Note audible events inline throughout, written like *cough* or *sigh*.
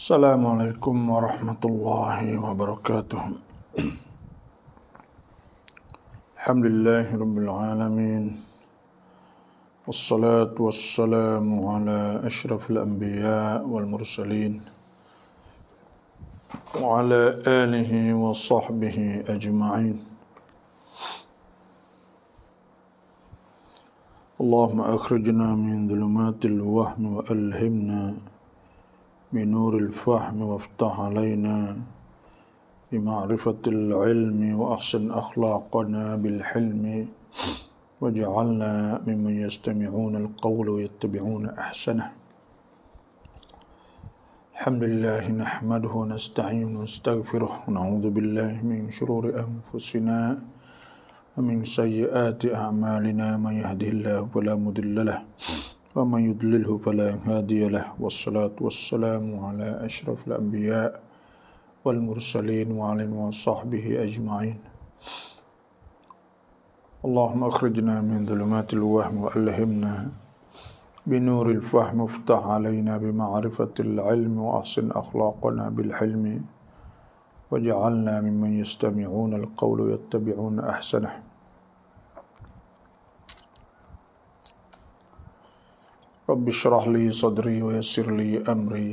السلام عليكم ورحمة الله وبركاته الحمد لله رب العالمين والصلاة والسلام على أشرف الأنبياء والمرسلين وعلى آله وصحبه أجمعين اللهم أخرجنا من ظلمات الوهم وألهمنا بنور الفهم وافتح علينا بمعرفة العلم وأحسن أخلاقنا بالحلم واجعلنا ممن يستمعون القول ويتبعون أحسنه الحمد لله نحمده ونستعين ونستغفره ونعوذ بالله من شرور أنفسنا ومن سيئات أعمالنا من يهده الله فلا مضل له ومن يدلله فلا هادي له والصلاة والسلام على أشرف الأنبياء والمرسلين وعلى وصحبه أجمعين اللهم أخرجنا من ظلمات الوهم وألهمنا بنور الفهم افتح علينا بمعرفة العلم وأحسن أخلاقنا بالحلم وجعلنا ممن يستمعون القول يتبعون أحسنه رب اشرح لي صدري ويسر لي أمري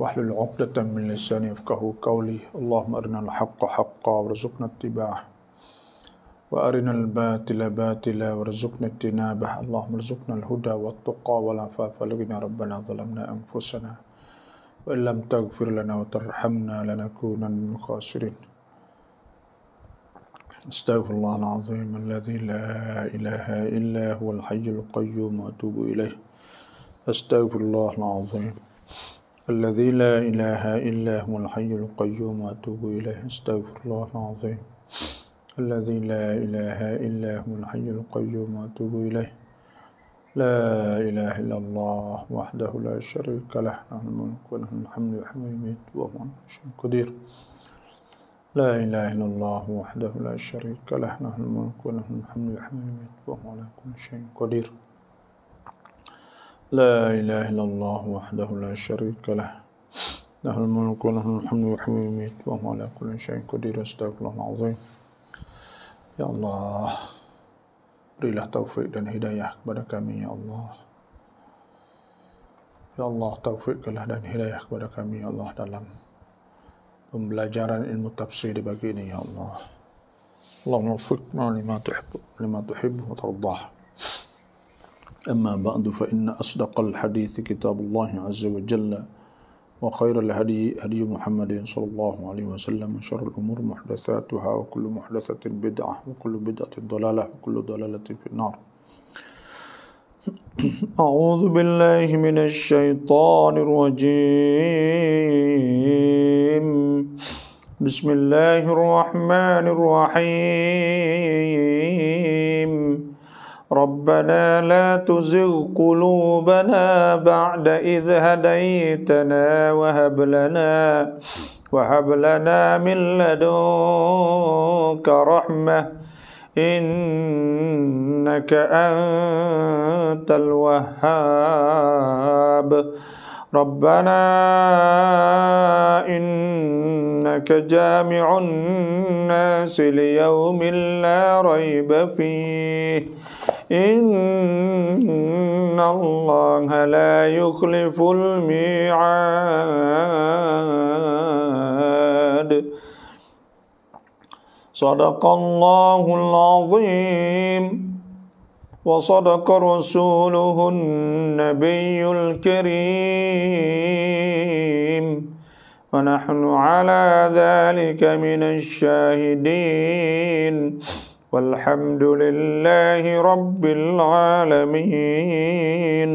واحلل عقدة من لساني يفقه قولي اللهم أرنا الحق حقا وارزقنا اتباعه وأرنا الباطل باطلا وارزقنا اجتنابه اللهم ارزقنا الهدى والتقى والعفاف والغنى ربنا ظلمنا أنفسنا وإن لم تغفر لنا وترحمنا لنكونن من الخاسرين أستغفر الله العظيم الذي لا إله إلا هو الحي القيوم وأتوب إليه أستغفر الله العظيم الذي لا إله إلا هو الحي القيوم وأتوب إليه أستغفر الله العظيم الذي لا إله إلا هو الحي القيوم وأتوب إليه لا إله إلا الله وحده لا شريك له له الملك وله الحمد وحده يميت وهو على شيء قدير لا إله إلا الله وحده لا شريك له له الملك وله الحمد وحده يميت وهو على كل شيء قدير لا إله إلا الله وحده لا شريك له له الملك وله الحمد وحي يميت وهو على كل شيء قدير استغفر الله العظيم يا الله بري له توفيق الهداية أكبر كمي يا الله يا الله توفيق له dan هداية أكبر كمي يا الله dalam pembelajaran ilmu tafsir bagi ini يا الله اللهم وفقنا لما تحب لما تحب وترضاه أما بعد فإن أصدق الحديث كتاب الله عز وجل وخير الهدي هدي محمد صلى الله عليه وسلم وشر الأمور محدثاتها وكل محدثة بدعة وكل بدعة ضلالة وكل ضلالة في النار *clears throat* أعوذ بالله من الشيطان الرجيم بسم الله الرحمن الرحيم ربنا لا تزغ قلوبنا بعد إذ هديتنا وهب لنا وهب لنا من لدنك رحمة إنك أنت الوهاب ربنا إنك جامع الناس ليوم لا ريب فيه إن الله لا يخلف الميعاد صدق الله العظيم وصدق رسوله النبي الكريم ونحن على ذلك من الشاهدين والحمد لله رب العالمين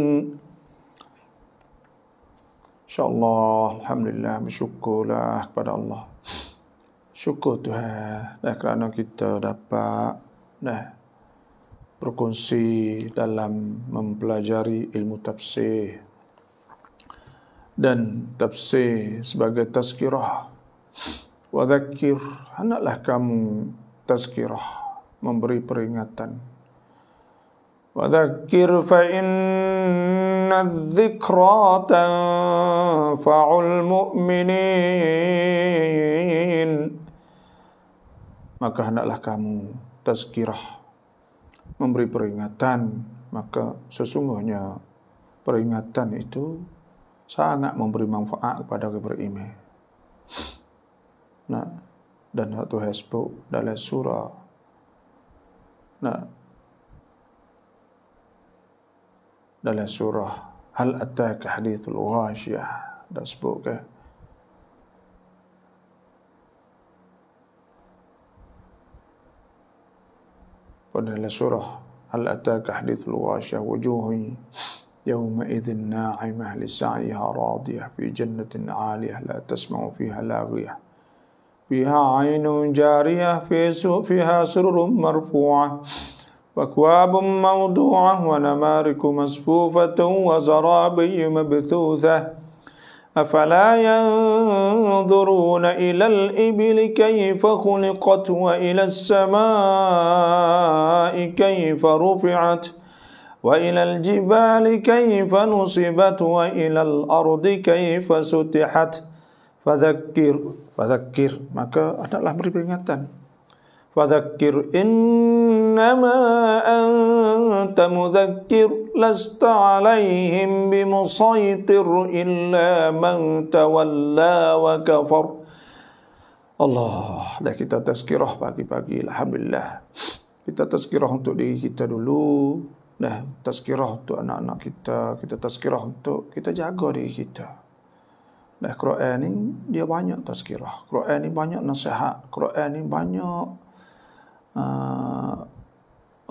InsyaAllah, Alhamdulillah, bersyukurlah kepada Allah. Syukur Tuhan dah, kerana kita dapat nah, berkongsi dalam mempelajari ilmu tafsir dan tafsir sebagai tazkirah. Wadhakir, hendaklah kamu tazkirah memberi peringatan. Wadzakir fa inna dzikrata fa'ul mu'minin. Maka hendaklah kamu tazkirah memberi peringatan maka sesungguhnya peringatan itu sangat memberi manfaat kepada orang beriman. Nah, dan satu hasbuk dalam surah Nah, dalam surah Hal Atak Hadithul Ghashiyah dan sebut kan pada dalam surah Hal Atak Hadithul Ghashiyah wujuhun يومئذ ناعمة لسعيها راضية في جنة عالية لا تسمع فيها لاغية فيها عين جارية في فيها سرر مرفوعة وأكواب موضوعة ونمارك مصفوفة وزرابي مبثوثة أفلا ينظرون إلى الإبل كيف خلقت وإلى السماء كيف رفعت وإلى الجبال كيف نصبت وإلى الأرض كيف سُتِحَتْ Fadzakir, fadzakir, maka hendaklah beri peringatan. Fadzakir innama anta mudzakkir lasta 'alaihim bimusaytir illa man tawalla wa kafar. Allah, dah kita tazkirah pagi-pagi alhamdulillah. Kita tazkirah untuk diri kita dulu. Dah tazkirah untuk anak-anak kita, kita tazkirah untuk kita jaga diri kita. Nah, Quran ni dia banyak tazkirah. Quran ni banyak nasihat. Quran ni banyak uh,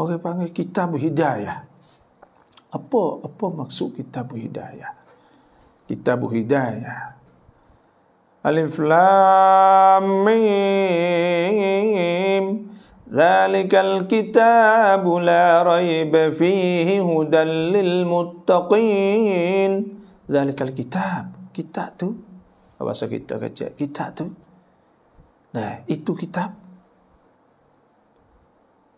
orang panggil kitab hidayah. Apa apa maksud kitab hidayah? Kitab hidayah. Alif lam mim. ذلك la لا fihi فيه هدى للمتقين ذلك الكتاب kitab tu bahasa kita kecil kitab tu nah itu kitab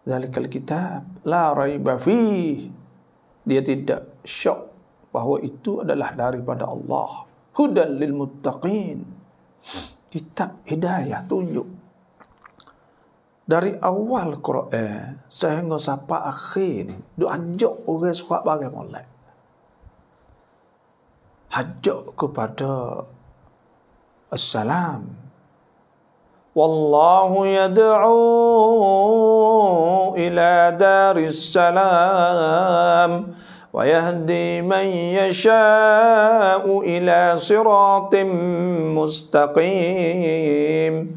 zalikal kitab la raiba fi dia tidak syok bahawa itu adalah daripada Allah hudan lil muttaqin kitab hidayah tunjuk dari awal Quran sehingga sampai akhir ni duk ajak orang suka bagai molek ajak kepada assalam wallahu yad'u ila daris salam wa yahdi man yasha'u ila siratim mustaqim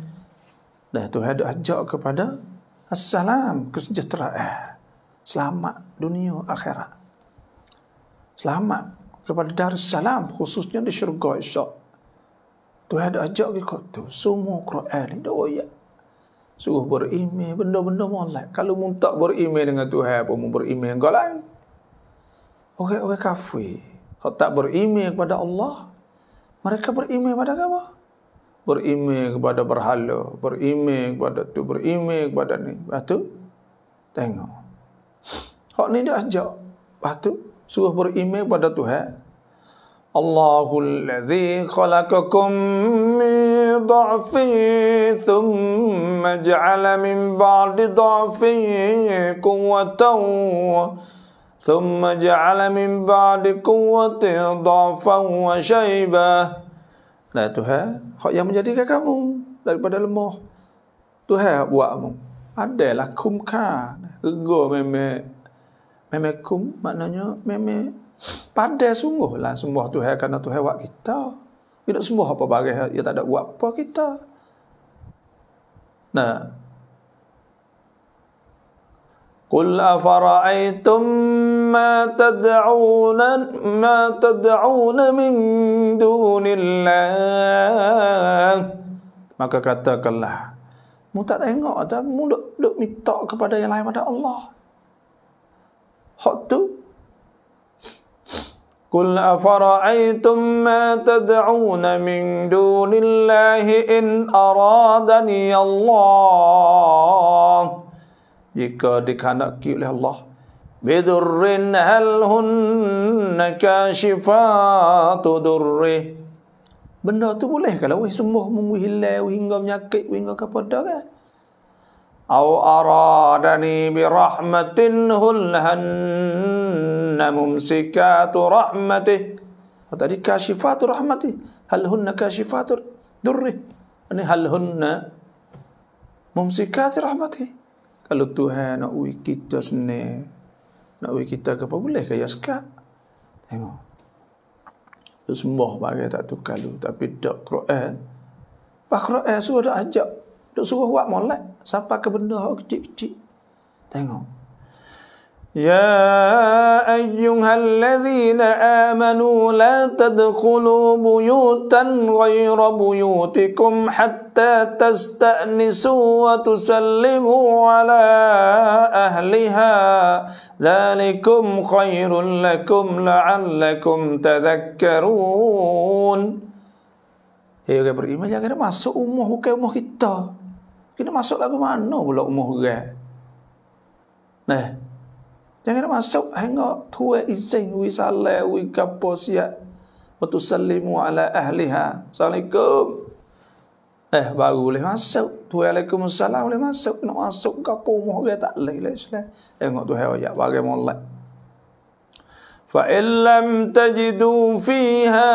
dah tu ada ajak kepada assalam kesejahteraan selamat dunia akhirat selamat kepada Darussalam khususnya di syurga insya Tuhan dah ajak ke kot tu. Semua Quran ni dah royak. Suruh berime, benda-benda molek. Kalau mun tak berimai dengan Tuhan pun mun berimai dengan lain. okey okey kafir. Kalau tak berime kepada Allah. Mereka berime kepada apa? Berime kepada berhala. berime kepada tu. berime kepada ni. Lepas Tengok. Kalau ni dia ajak. Lepas Suruh beriman kepada Tuhan. Allahul ladzi khalaqakum min dha'fin thumma ja'ala min ba'di dha'fin quwwatan thumma ja'ala min ba'di quwwatin dha'fan wa shayba. Nah Tuhan, hak yang menjadikan kamu daripada lemah. Tuhan buat kamu. Adalah kumka. Lego memang memekum maknanya meme pada sungguh lah sembah Tuhan kerana tu buat kita. Tidak semua apa bagai yang tak ada buat apa kita. Nah. Qul afara'aytum ma tad'una ma Tad'oon min dunillah. Maka katakanlah. Mu tak tengok tak mu dok mitok kepada yang lain pada Allah hot tu Qul afara'aytum ma tad'un min dunillahi in aradani Allah Jika dikhanaki oleh Allah Bidurrin hal hunna kashifatu durrih Benda tu boleh kalau weh sembuh mengwihilai Weh hingga menyakit, weh hingga kepada kan أو أرادني برحمة هل هن ممسكات رحمته وتدي كاشفات رحمته هل هن كاشفات دره يعني هل هن ممسكات رحمته قالوا توها نأوي كتا سنة نأوي كتا كبا بله كي يسكا تسمح بقى تأتو كالو تأبدأ قرآن Pak Quran suruh ajak Duk suruh buat molat sampai ke benda hak kecil-kecil. Tengok. Ya ayyuhalladzina amanu la tadkhulu buyutan ghayra buyutikum hatta tasta'nisu wa tusallimu ala ahliha dhalikum khairul lakum la'allakum tadhakkarun. Hei eh, orang beriman jangan masuk rumah bukan rumah kita kena masuk lagu mana pula umur orang nah jangan masuk hingga tua izin wi salai wi kapo siap waktu salimu ala ahliha assalamualaikum eh baru boleh masuk tua alaikumussalam boleh masuk nak masuk kapo umur orang tak boleh lah tengok tu hewa oh ya bagaimana فإن لم تجدوا فيها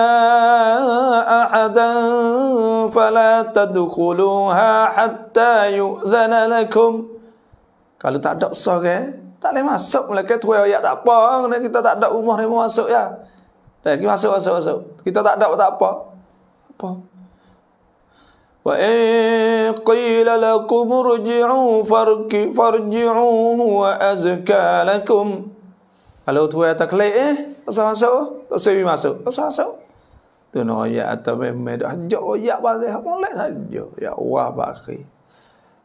أحدا فلا تدخلوها حتى يؤذن لكم Kalau tak ada sah ke, tak boleh masuk Melaka tu ayat tak apa. Kita tak ada rumah ni masuk ya. Dah, kita masuk, masuk, masuk. Kita tak ada tak apa. Apa? وإن قيل لكم ارجعوا فارجعوه وأزكى لكم အလုပ်ထွေးတက်လေအစားဆုပ်အစီမဆုပ်အစားဆုပ်တို့နော်ရအတမဲမဲတော့ဟောရပါလေဟောလဲဟောရဝါပါခေ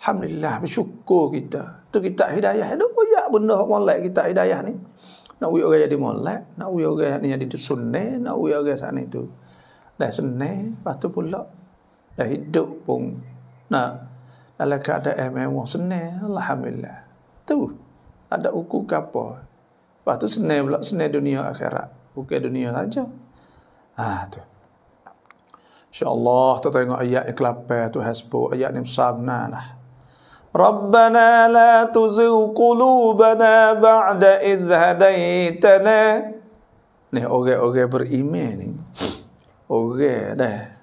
ဟမ်လလာဘရှုကိုကိတာတူကိတာဟိဒါယဟဲ့လို့ရဘုန်းတော်ဟောလဲကိတာဟိဒါယနိနဝယောဂေဒီမောလဲနဝယောဂေနိယဒီတဆုနေနဝယောဂေသနိတူလဲဆနေပါတူပုလလဲဟိဒုပုံနလလကတအမဲမောဆနေအလ္လာဟမ်လလာတူအတအုကုကပော Lepas tu senang pula senang dunia akhirat. Bukan dunia saja. Ha tu. InsyaAllah tu tengok ayat yang kelapa tu hasbu. Ayat ni besar lah. ربنا لا تزغ قلوبنا بعد إذ هديتنا Ni orang-orang beriman ni. Orang dah.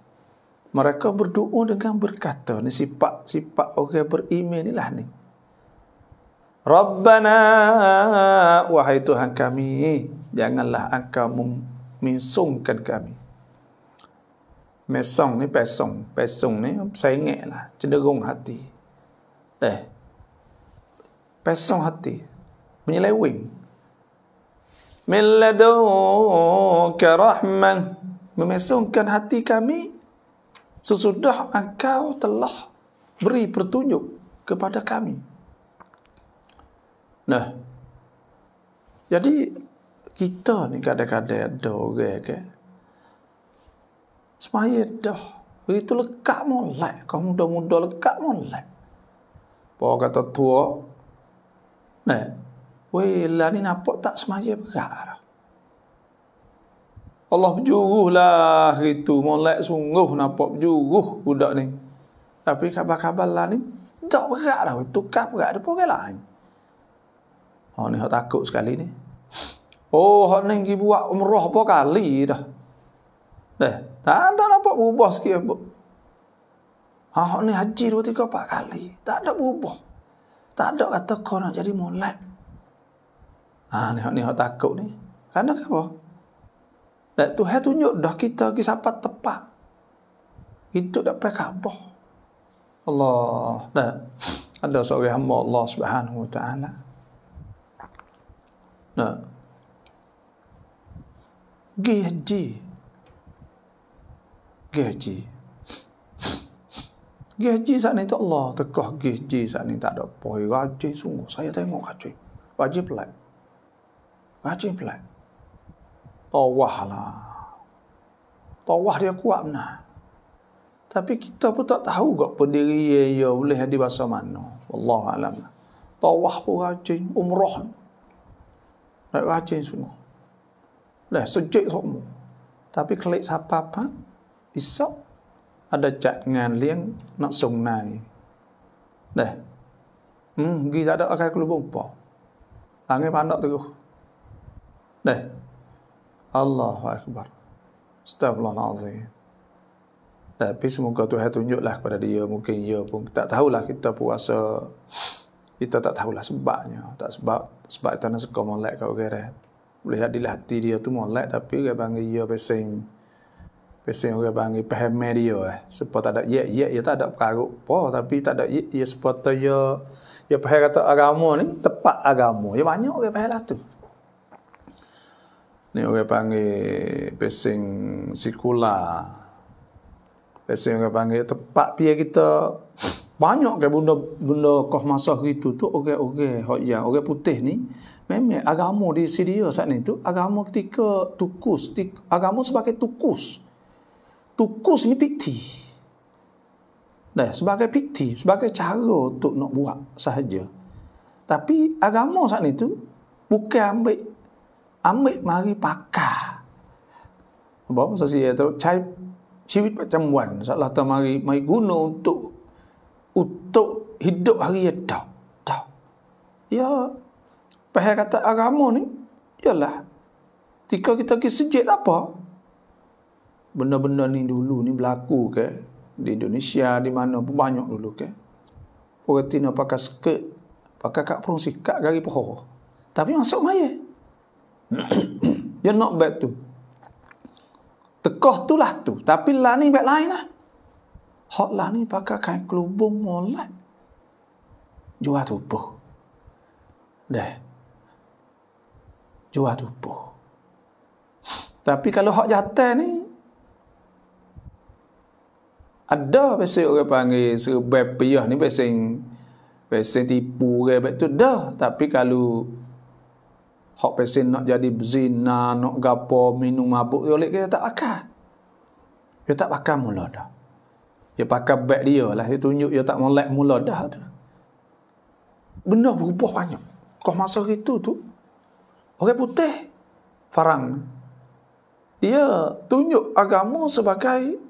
Mereka berdoa dengan berkata. Ni sifat-sifat orang beriman ni lah ni. Rabbana wahai Tuhan kami janganlah engkau meminsungkan kami. Mesong ni pesong, pesong ni sengek lah, cenderung hati. Eh, pesong hati, menyelewing. Min ladunka rahman, memesongkan hati kami sesudah engkau telah beri pertunjuk kepada kami. Nah. Jadi kita ni kadang-kadang ada orang ke. Okay? Semaya dah. Begitu lekat molek. Kau muda-muda lekat molek. Pak kata tua. Nah. Weh lah ni nampak tak semaya berat. Lah. Allah berjuruh lah itu molek sungguh nampak berjuruh budak ni. Tapi khabar-khabar lah ni tak berat lah. Tukar berat dia pun lain. Lah. Oh ni hak takut sekali ni. Oh hak ni pergi buat umrah apa kali dah. Dah. Eh, tak ada nampak ubah sikit apa. Ha, hak ni haji dua tiga empat kali. Tak ada ubah. Tak ada kata kau nak jadi mulat. Ha ni hak ni hak takut ni. Kerana apa? Dan Tuhan tunjuk dah kita ke siapa tepat. Itu dah pakai kabah. Allah. Dah. Ada seorang hamba Allah Subhanahu Wa Ta'ala. Nah, gaji, gaji, gaji haji pergi Allah tegak gaji haji tak ada poi gaji sungguh saya tengok haji wajib pelak gaji pelak tawah lah tawah dia kuat nah tapi kita pun tak tahu kok pendiri ia, ia boleh di bahasa mana Allah alam tawah pun haji umrah ni rajin sunnah. Lah sujud sokmu. Tapi kelik siapa apa, isok ada cak ngan liang nak sungai. Dah. Hmm, kita ada akai kelubung po. Angin pandak tu. Dah. Allah akbar. Astagfirullahalazim. Tapi semoga Tuhan tunjuklah kepada dia. Mungkin dia pun tak tahulah kita puasa. Kita tak tahulah sebabnya. Tak sebab sebab tanah suka molek kau gerah. Lihat di hati dia tu molek tapi dia panggil dia pesing. Pesing dia panggil paham dia eh. Sebab tak ada ye ye ya tak ada perkara apa tapi tak ada ye ya sebab tu ya ya paham kata agama ni tepat agama. Ya banyak orang paham tu. Ni orang panggil pesing sikula, Pesing orang panggil tepat pihak kita banyak ke benda benda kau masa gitu tu orang orang hok ya orang putih ni memang agama di Syria saat ni tu agama ketika tukus agama sebagai tukus tukus ni piti dah sebagai piti sebagai cara untuk nak buat sahaja tapi agama saat ni tu bukan ambil ambil mari pakar apa maksud saya eh, tu cai Cewit macam wan, salah tamari, mai guna untuk untuk hidup hari tau ya, tau, Ya. Pahal kata agama ni. Yalah. Tika kita ke sejid apa? Benda-benda ni dulu ni berlaku ke? Di Indonesia, di mana pun banyak dulu ke? Perhati nak pakai skirt. Pakai kak perung sikat dari pohor. Tapi masuk maya. *coughs* Ya not bad tu. Tekoh tu lah tu. Tapi lah ni bad lain lah. Hak lah ni pakai kain kelubung molat. Jual tubuh. Dah. Jual tubuh. Tapi kalau hak jatah ni, ada biasa orang panggil serba piyah ni biasa biasa tipu ke betul dah tapi kalau hok biasa nak jadi berzina, nak gapo minum mabuk dia tak akan dia tak akan mula dah dia pakai beg dia lah. Dia tunjuk dia tak molek mula dah tu. Benda berubah banyak. Kau masa itu tu. Orang putih. Farang. Dia tunjuk agama sebagai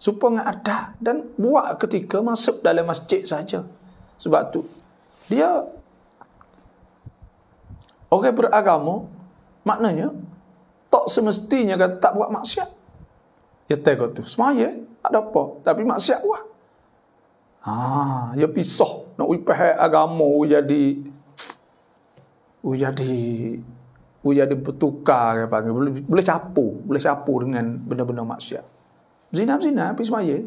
supaya ada dan buat ketika masuk dalam masjid saja. Sebab tu dia orang beragama maknanya tak semestinya kata tak buat maksiat. Ya tak tu. Semaya tak ada apa. Tapi maksiat wah. Ha, ya pisah nak wipah agama u jadi u jadi u jadi bertukar apa panggil boleh, boleh capu, boleh capu dengan benda-benda maksiat. Zina zina api semaya.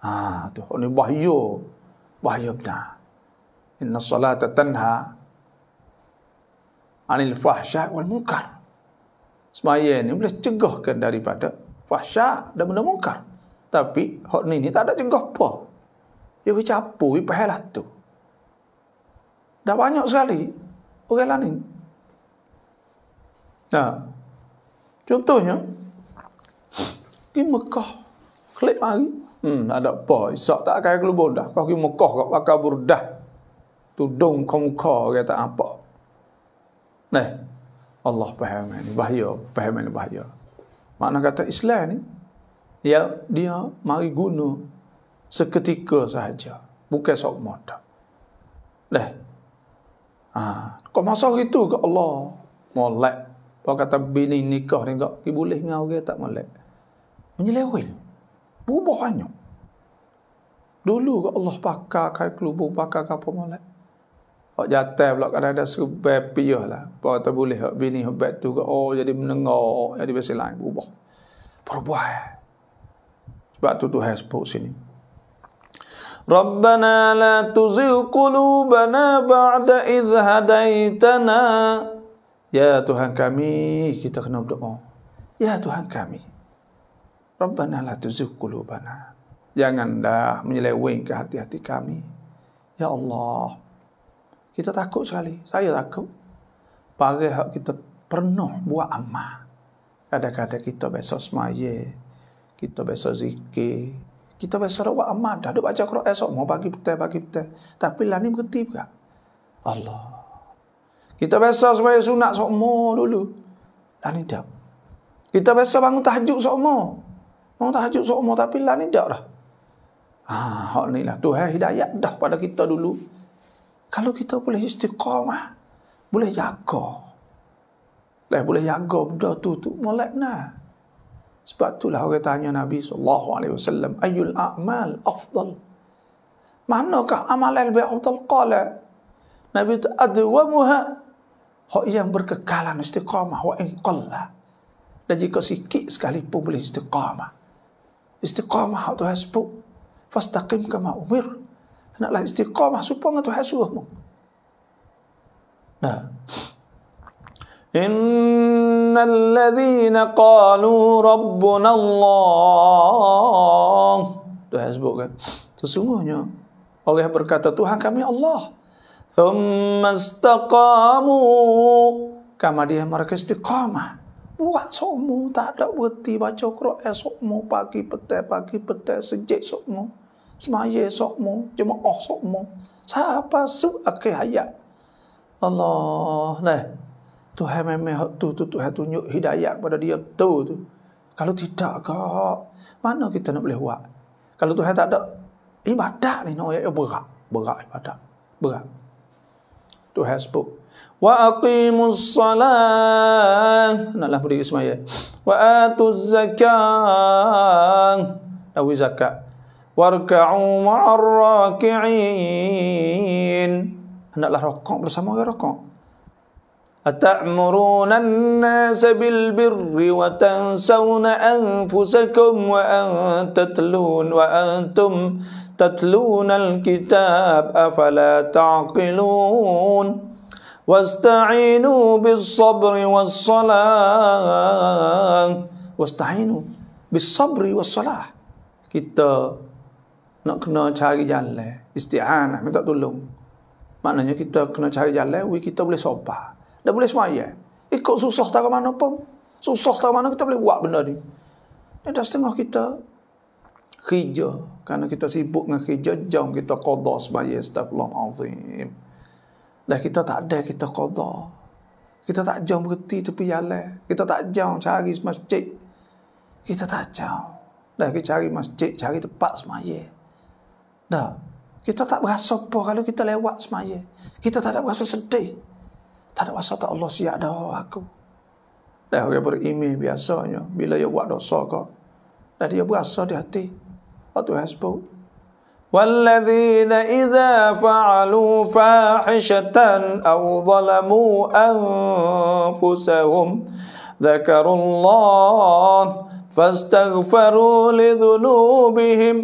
Ha, tu ni bahaya. Bahaya benar. Inna salata tanha anil fahsyah wal munkar. Semaya ni boleh cegahkan daripada fahsyah dan benda munkar. Tapi hot ni ni tak ada cegah apa. Ya we capu we pahalah tu. Dah banyak sekali orang lain. Nah. Contohnya di Mekah klik mari. Hmm, ada apa? Isak tak akan kelubur dah. Kau pergi Mekah kau pakai burdah. Tudung kau muka kata apa? Nah. Allah faham ini bahaya, faham ini bahaya. Makna kata Islam ni ya dia mari guna seketika sahaja bukan sok mata leh ha kau masa itu ke Allah molek kau kata bini nikah ni kau ki boleh ngau orang tak molek menyelewil bubuh hanya dulu ke Allah pakar kai kelubung pakar ke apa molek Hak jatuh pula kadang ada serba piyah lah. Pak tak boleh bini hebat tu ke oh jadi menengok, jadi biasa lain berubah. Perubahan. Sebab tu Tuhan sebut sini. Rabbana la tuzigh qulubana ba'da idh hadaitana. Ya Tuhan kami, kita kena berdoa. Ya Tuhan kami. Rabbana la tuzigh qulubana. dah menyeleweng ke hati-hati kami. Ya Allah. Kita takut sekali. Saya takut. Pagi kita pernah buat amal. Kadang-kadang kita besok semaya kita biasa zikir kita biasa rawat amat dah duk baca Quran esok mau bagi petai bagi petai tapi lah ni berhenti juga Allah kita biasa sembah sunat esok, mau dulu lah ni dah kita biasa bangun tahajud mau bangun tahajud mau tapi lah ni dah dah ah hak ni lah tu hidayat dah pada kita dulu kalau kita boleh istiqamah boleh jaga lah boleh jaga benda tu tu molek nah sebab itulah orang tanya Nabi sallallahu alaihi wasallam, "Ayyul a'mal afdal?" Manakah amal yang lebih afdal? Qala Nabi itu adwamuha hak yang berkekalan istiqamah wa in qalla. Dan jika sikit sekali pun boleh istiqamah. Istiqamah hak Tuhan sebut. Fastaqim kama umir. Hendaklah istiqamah supaya Tuhan suruhmu. Nah, إن الذين قالوا ربنا الله Tuhan sebutkan Sesungguhnya Oleh berkata Tuhan kami Allah ثم استقاموا كما dia mereka istiqamah buat sokmu tak ada berhenti baca Quran esokmu eh, pagi petai pagi petai sejak sokmu semaya sokmu cuma sokmu siapa su akhir hayat Allah nah Tuhan memang hak tu tu Tuhan tunjuk hidayah pada dia tu tu. Kalau tidak kak, mana kita nak boleh buat? Kalau Tuhan tak ada ibadah ni nak no, ya, berat, berat ibadah. Berat. Tuhan sebut wa aqimus salat naklah beri ismaya wa atuz zakat lawi zakat warka'u ma'ar raki'in hendaklah rokok bersama orang rokok أتأمرون الناس بالبر وتنسون أنفسكم وأن تتلون وأنتم تتلون الكتاب أفلا تعقلون واستعينوا بالصبر والصلاة واستعينوا بالصبر والصلاة kita nak kena cari jalan isti'anah minta tolong maknanya kita kena cari jalan we kita boleh sopan Dah boleh semaya. Ikut susah tak mana pun. Susah tak mana kita boleh buat benda ni. Dan dah setengah kita kerja. Kerana kita sibuk dengan kerja, jom kita qadar semaya. Astagfirullahaladzim. Dah kita tak ada kita qadar. Kita tak jauh berhenti tepi jalan. Kita tak jauh cari masjid. Kita tak jauh. Dah kita cari masjid, cari tempat semaya. Dah. Kita tak berasa apa kalau kita lewat semaya. Kita tak ada berasa sedih. Tak ada wasata Allah siap dah aku. Dah orang berimeh biasanya. Bila dia buat dosa kau. Dah dia berasa di hati. Waktu oh, yang sebut. وَالَّذِينَ إِذَا فَعَلُوا فَاحِشَةً أَوْ ظَلَمُوا أَنفُسَهُمْ ذَكَرُوا اللَّهِ فَاسْتَغْفَرُوا لِذُنُوبِهِمْ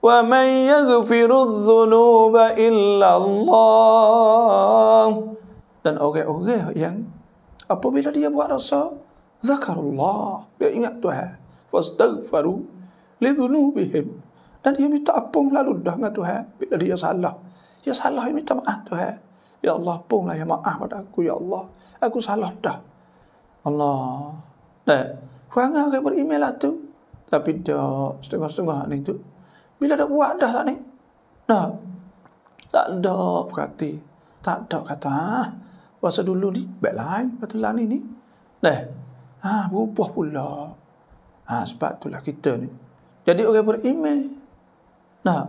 وَمَنْ يَغْفِرُ الذُّنُوبَ إِلَّا اللَّهِ dan orang-orang yang apabila dia buat dosa zakarullah dia ingat Tuhan fastaghfaru li dhunubihim dan dia minta ampun lalu dah dengan Tuhan bila dia salah dia salah dia minta maaf Tuhan ya Allah ampunlah ya maaf pada aku ya Allah aku salah dah Allah dah kurang orang beriman lah tu tapi dia setengah-setengah ni tu bila dah buat dah tak ni dah tak ada perhati tak ada kata ha? Puasa dulu ni baik lain patu lah ni ni. Lah. Ha berubah pula. Ha sebab itulah kita ni. Jadi orang beriman. Nah.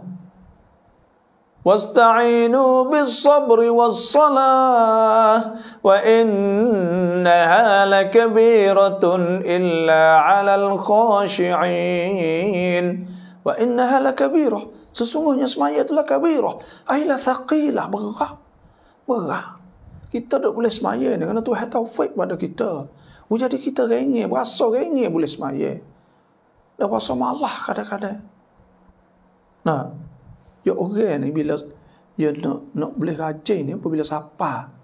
Wasta'inu bis-sabri was-salah wa innaha lakabiratun illa 'alal khashi'in. Wa innaha lakabirah. Sesungguhnya semaya itulah kabirah. Ailah thaqilah berat. Berat kita tak boleh semaya ni kerana Tuhan taufik pada kita. Oh, jadi kita rengih, berasa rengih boleh semaya. Dan berasa malah kadang-kadang. Nah, yo orang ni bila ya nak, nak boleh rajin ni apabila siapa.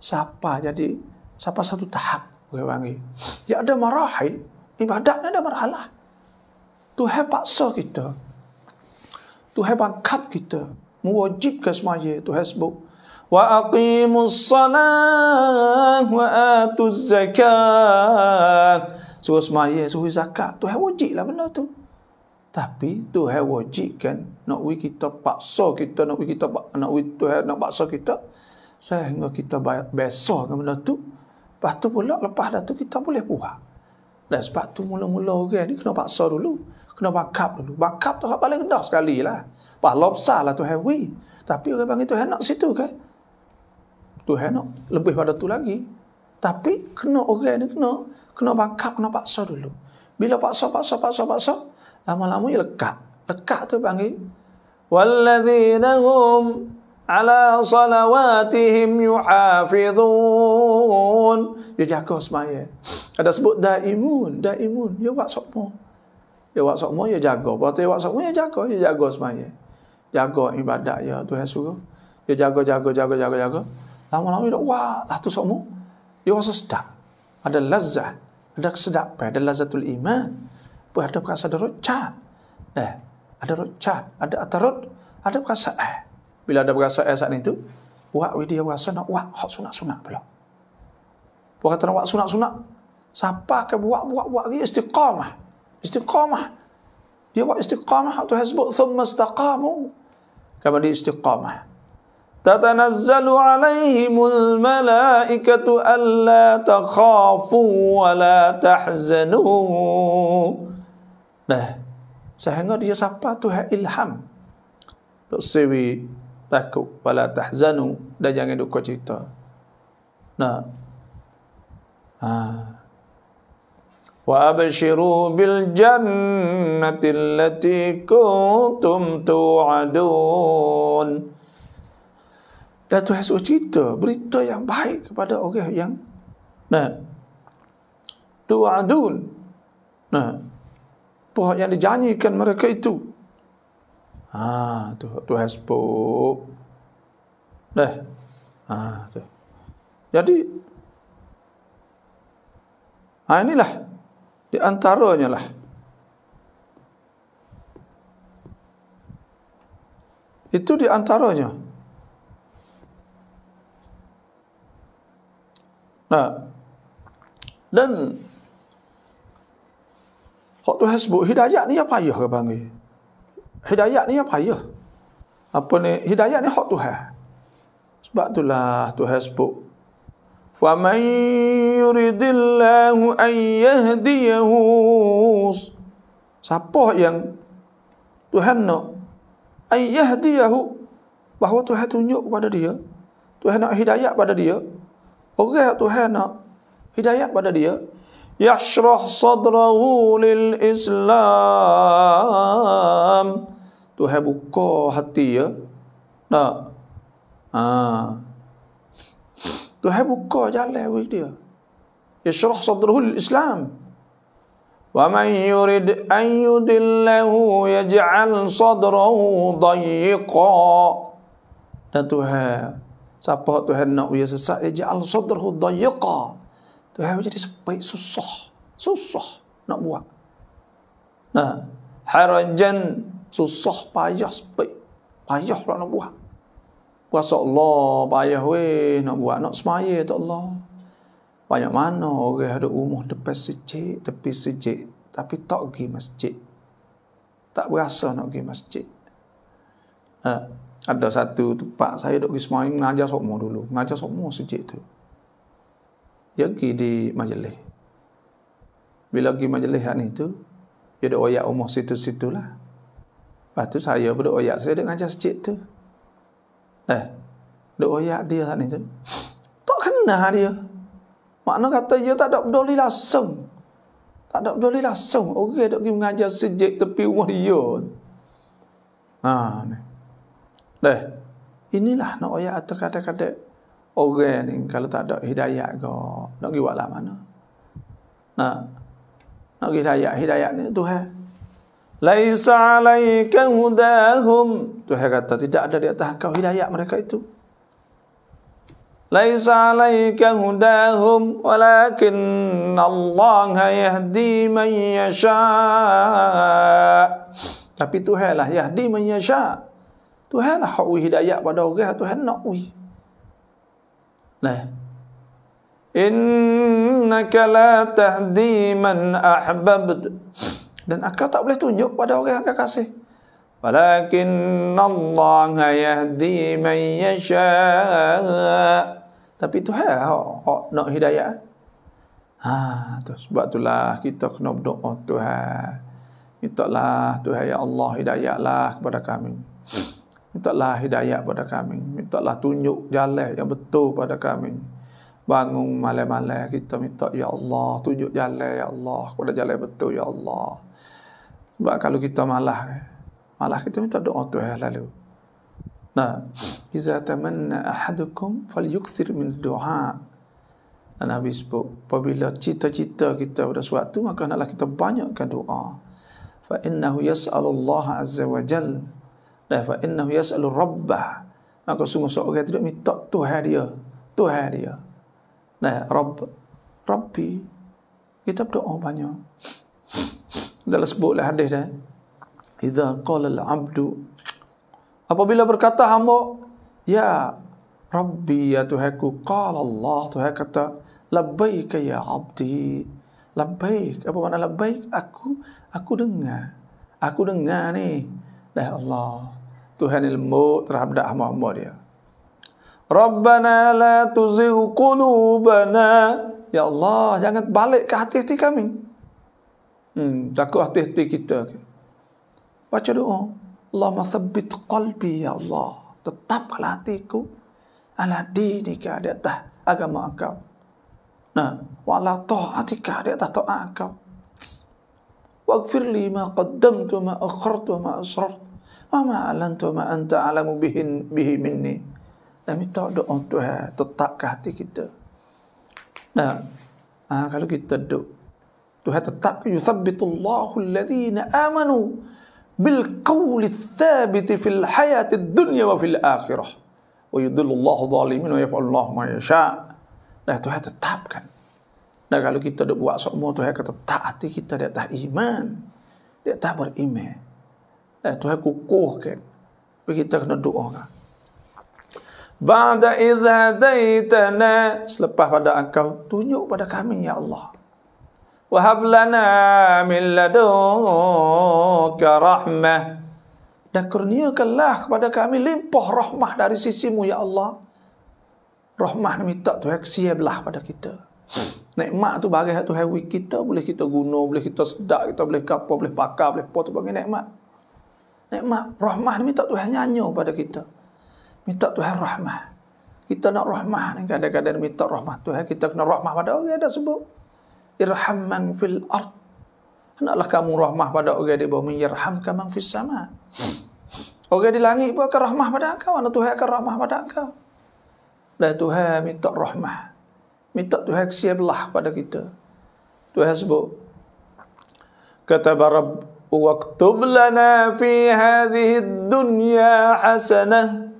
Siapa jadi siapa satu tahap orang panggil. Ya ada marahil, ibadat ni ada marhalah. Tuhan paksa kita. Tuhan bangkap kita. Mewajibkan semaya. Tuhan sebut وأقيموا الصلاة وآتوا الزكاة Suruh semaya, suruh zakat. Tuhan wajib lah benda tu. Tapi Tuhan wajib kan. Nak wih kita paksa kita. Nak wih kita nak wih Tuhan nak paksa kita. Saya Sehingga kita besar dengan benda tu. Lepas tu pula lepas dah tu kita boleh buat. Dan sebab tu mula-mula orang okay, ni kena paksa dulu. Kena bakap dulu. Bakap tu paling rendah sekali lah. Pahlaw besar lah Tuhan wih. Tapi orang panggil Tuhan nak situ kan. Tuhan nak lebih pada tu lagi. Tapi kena orang ni kena. Kena bangkap, kena paksa dulu. Bila paksa, paksa, paksa, paksa. Lama-lama ia lekat. Lekat tu panggil. Walladhinahum ala salawatihim yuhafidhun. Dia jaga semaya. Ada sebut daimun, daimun. Dia buat sokmo. Dia buat sokmo, dia jaga. Bila dia buat sokmo, dia jaga. Dia jaga semaya. Jaga ibadat ya Tuhan suruh. Dia jaga, jaga, jaga, jaga, jaga. jaga. Lama-lama dia, wah, lah tu sokmu. Dia rasa sedap. Ada lazah. Ada kesedapan. Ada lazatul iman. Ada perasa ada rocat. Eh, ada rocat. Ada atarut. Ada perasa eh. Bila ada perasa eh saat itu, wah, dia rasa nak wah, hak sunat-sunat pula. Buat kata wah, sunat-sunat. Siapa ke buat, buat, buat dia istiqamah. Istiqamah. Dia buat istiqamah. Tuhan sebut, thumma istiqamu. Kamu di istiqamah. تتنزل عليهم الملائكة ألا تخافوا ولا tahzanu. Nah, sehingga dia sapa Tuhan ilham. Tak sewi takut wala tahzanu dan jangan duka cita. Nah. Ha. Wa abshiru bil jannati allati kuntum tu'adun. Dan Tuhan suruh cerita berita yang baik kepada orang yang nah tu'adun. Nah. Pohon yang dijanjikan mereka itu. Ha, tu Tuhan sebut. Nah. Ha, tu. Jadi ha, inilah di antaranya lah. Itu di antaranya. Nah, ha. dan Hak tu sebut hidayat ni apa ya, ke panggil? Hidayat ni apa ya? Apa ni? Hidayat ni hak tu Sebab itulah tuhan sebut فَمَنْ يُرِدِ اللَّهُ أَنْ يَهْدِيَهُ Siapa yang Tuhan nak أَنْ Bahawa Tuhan tunjuk kepada dia Tuhan nak hidayah pada dia Orang Tuhan nak hidayah pada dia. Yashrah sadrahu lil Islam. Tuhan buka hati ya. Tak? Ha. Tuhan buka jalan bagi dia. Yashrah sadrahu lil Islam. Wa man yurid an yudillahu yaj'al sadrahu ضيقا dan Tuhan Siapa Tuhan nak uya sesak dia jaal sadrhu tu, Tuhan jadi sempit susah. Susah nak buat. Nah, harajan susah payah sempit. Payah pula nak buat. Kuasa Allah payah weh nak buat nak semaya tu Allah. Banyak mana orang ada umur depan sejik, tepi sejik. Tapi tak pergi masjid. Tak berasa nak pergi masjid. Haa ada satu tempat saya duduk di Semarang mengajar sokmo dulu. Mengajar sokmo sejak itu. Dia pergi di majlis. Bila pergi majlis hari tu, dia duduk oyak umur situ-situ lah. Lepas tu saya pun duduk oyak. Saya duduk mengajar sejak itu. Eh, duduk oyak dia hari tu. *sniffs* Tak kenal dia. Makna kata dia tak ada peduli langsung. Tak ada peduli langsung. Okay, duduk pergi mengajar sejak tepi umur dia. Haa, ni. Leh, inilah nak oya atau kata-kata orang ni kalau tak ada hidayah ke, nak pergi buat lah mana? Nah, nak pergi hidayah, hidayah ni Tuhan. Laisa alaika hudahum. Tuhan kata, tidak ada di atas kau hidayah mereka itu. Laisa alaika hudahum walakin Allah yahdi man yasha. Tapi Tuhan lah yahdi man yasha'. Tuhan lah hak hidayah pada orang lah. Tuhan nak ui Nah Innaka la tahdi man ahbabt Dan engkau tak boleh tunjuk pada orang yang kasih Walakin Allah yahdi man yasha Tapi Tuhan lah hak, hak nak hidayah Ha, tu sebab itulah kita kena berdoa Tuhan. Mintalah Tuhan ya Allah hidayahlah kepada kami. Hmm. Mintalah hidayah pada kami. Mintalah tunjuk jalan yang betul pada kami. Bangun malam-malam kita minta, Ya Allah, tunjuk jalan, Ya Allah, kepada jalan betul, Ya Allah. Sebab kalau kita malah, malah kita minta doa tu ya lalu. Nah, jika tamanna ahadukum fal yukfir min du'a. Nabi sebut, apabila cita-cita kita pada suatu, maka hendaklah kita banyakkan doa. Fa innahu yas'alullah azza wa jalla dan fa innahu yas'alu rabbah maka sungguh seorang itu duduk minta Tuhan dia Tuhan dia nah rabb rabbi kita berdoa banyak dalam sebutlah hadis dah idza qala al abdu apabila berkata hamba ya rabbi ya tuhaku, qala allah tuhaku kata labbaik ya abdi labbaik apa makna labbaik aku aku dengar aku dengar ni dah allah Tuhan ilmu terhadap dakwah dia. Rabbana la tuzigh qulubana. Ya Allah, jangan balik ke hati-hati kami. Hmm, takut hati-hati kita. Baca doa. Allahumma thabbit qalbi ya Allah. Tetapkanlah hatiku ala dinika di atas agama engkau. Nah, wa la ta'atika di atas ta'at engkau. Waghfir ma qaddamtu ma akhartu ma asrartu wa ma alantu ma anta alamu bihin, bihi minni dan minta doa Tuhan tetapkan hati kita nah ha, kalau kita doa Tuhan tetap yuthabbitu Allahu alladhina amanu bil qawli thabit fil hayati dunya wa fil akhirah wa yudillu Allahu dhalimin wa yaf'alu Allahu ma yasha nah Tuhan tetapkan Nah kalau kita dah buat semua tu, kita tak hati kita dia tak iman. dia tak beriman. Eh, Tuhan kukuhkan. Kita kena doa. Kan? Ba'da idha daytana. Selepas pada engkau, tunjuk pada kami, Ya Allah. Wahab lana min ladunka rahmah. Dan kurniakanlah kepada kami limpah rahmah dari sisimu, Ya Allah. Rahmah minta Tuhan siablah pada kita. Nikmat tu bagai tu hewi kita boleh kita guna, boleh kita sedak, kita boleh kapal, boleh pakar, boleh pot, bagai nikmat nikmat rahmah ni minta Tuhan nyanyo pada kita minta Tuhan rahmah kita nak rahmah ni kadang-kadang minta rahmah Tuhan kita kena rahmah pada orang yang dah sebut irhamman fil ard hendaklah kamu rahmah pada orang di bumi Irham kamu fil sama orang di langit pun akan rahmah pada engkau Anak Tuhan akan rahmah pada engkau dan Tuhan minta rahmah minta Tuhan kasih belah pada kita Tuhan sebut kata barab Waktub lana fi hadhihi dunya hasanah.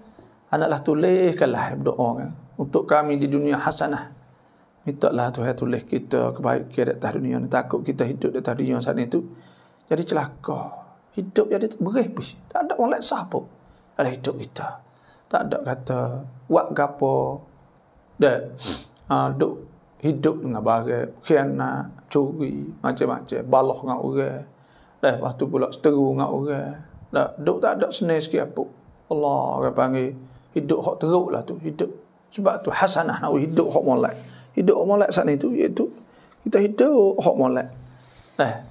Anaklah tulihkanlah doa untuk kami di dunia hasanah. Mintalah Tuhan tulis kita kebaikan di atas dunia Takut kita hidup di atas dunia saat itu. Jadi celaka. Hidup jadi berhebis. Tak ada orang leksah pun. Dalam hidup kita. Tak ada kata, wak gapo, Dan uh, duk, hidup dengan barat. Kianak, curi, macam-macam. Baloh dengan orang. Dah lepas tu pula seteru dengan orang. Dah, duduk tak ada seni sikit apa. Allah orang panggil. Hidup hak teruk lah tu. Hidup. Sebab tu hasanah nak hidup hak molek. Hidup hak molek saat ni tu. Iaitu kita hidup hak molek. Dah.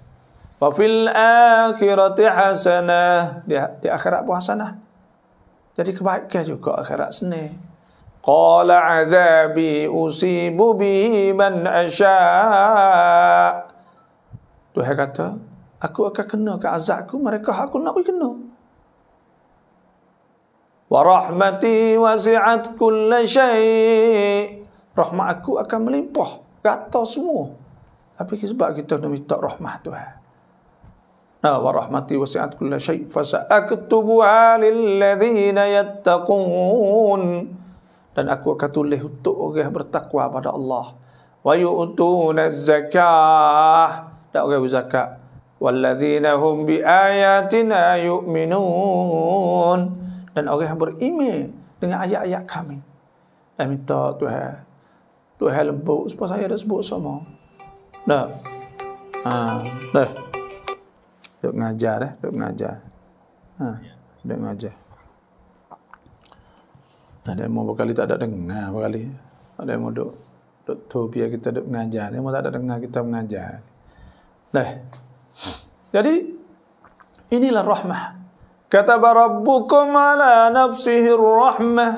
Wa fil akhirati hasanah. Di, di akhirat pun hasanah. Jadi kebaikan juga akhirat seni. Qala azabi usibu bihi man asya'a. Tuhan kata, aku akan kena ke azabku mereka aku nak pergi kena wa rahmati wasi'at kull shay rahmat aku akan melimpah rata semua tapi sebab kita nak minta rahmat Tuhan Nah, wa rahmati wasi'at kulla syai' fa sa'aktubuha lilladhina yattaqun. Dan aku akan tulis untuk orang yang bertakwa pada Allah. Wa yu'tuna zakah Tak orang berzakat. والذين هم بآياتنا يؤمنون dan orang yang beriman dengan ayat-ayat kami. Dan minta Tuhan. Tuhan lembut sebab saya dah sebut semua. Dah. Ha, dah. Duk ngajar eh, duk ngajar. Ha, duk ngajar. Tak ada mau berkali tak ada dengar berkali. Tak ada mau dok duk tu biar kita duk ngajar. Dia mau tak ada dengar kita mengajar. Dah. Jadi inilah rahmah. Kata barabbukum ala nafsihi rahmah.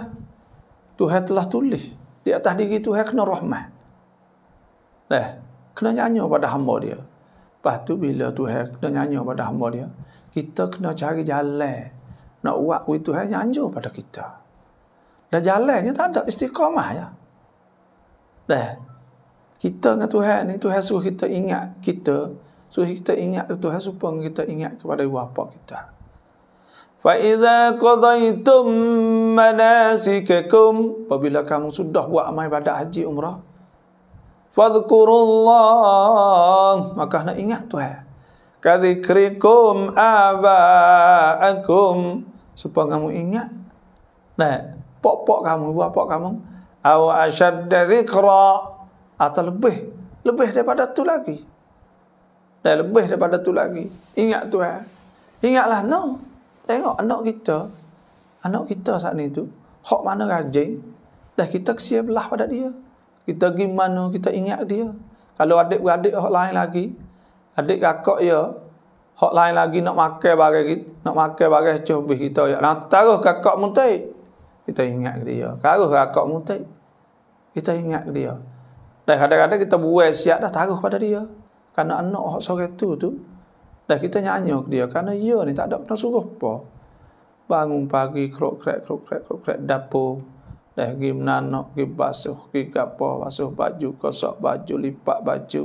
Tuhan telah tulis di atas diri Tuhan kena rahmah. Eh, kena nyanyi pada hamba dia. Lepas tu bila Tuhan kena nyanyi pada hamba dia, kita kena cari jalan nak buat kuih Tuhan nyanyi pada kita. Dan jalannya tak ada istiqamah ya. Dah. Kita dengan Tuhan ni, Tuhan suruh kita ingat kita So kita ingat Tuhan supaya kita ingat kepada bapa kita. Fa iza qadaitum manasikakum apabila kamu sudah buat amal ibadat haji umrah fadhkurullah maka nak ingat Tuhan. Kadzikrikum abaakum supaya kamu ingat nah pokok kamu bapa kamu aw ashadda dzikra atau lebih lebih daripada tu lagi dan lebih daripada tu lagi. Ingat tu eh Ingatlah, no. Tengok anak kita. Anak kita saat ni tu. Hak mana rajin. Dah kita kesia belah pada dia. Kita pergi mana, kita ingat dia. Kalau adik-beradik hak lain lagi. Adik kakak ya. Hak lain lagi nak makan bagai kita. Nak makan bagai cubis kita. Ya. Nak taruh kakak mutai. Kita ingat dia. Taruh kakak mutai. Kita ingat dia. Dan kadang-kadang kita buat siap dah taruh pada dia. Karena anak hak sore tu tu dah kita nyanyo ke dia karena ia ya ni tak ada pernah suruh apa. Bangun pagi krok krek krok krek krok krek dapur. Dah gi menano gi basuh gi gapo basuh baju kosok baju lipat baju.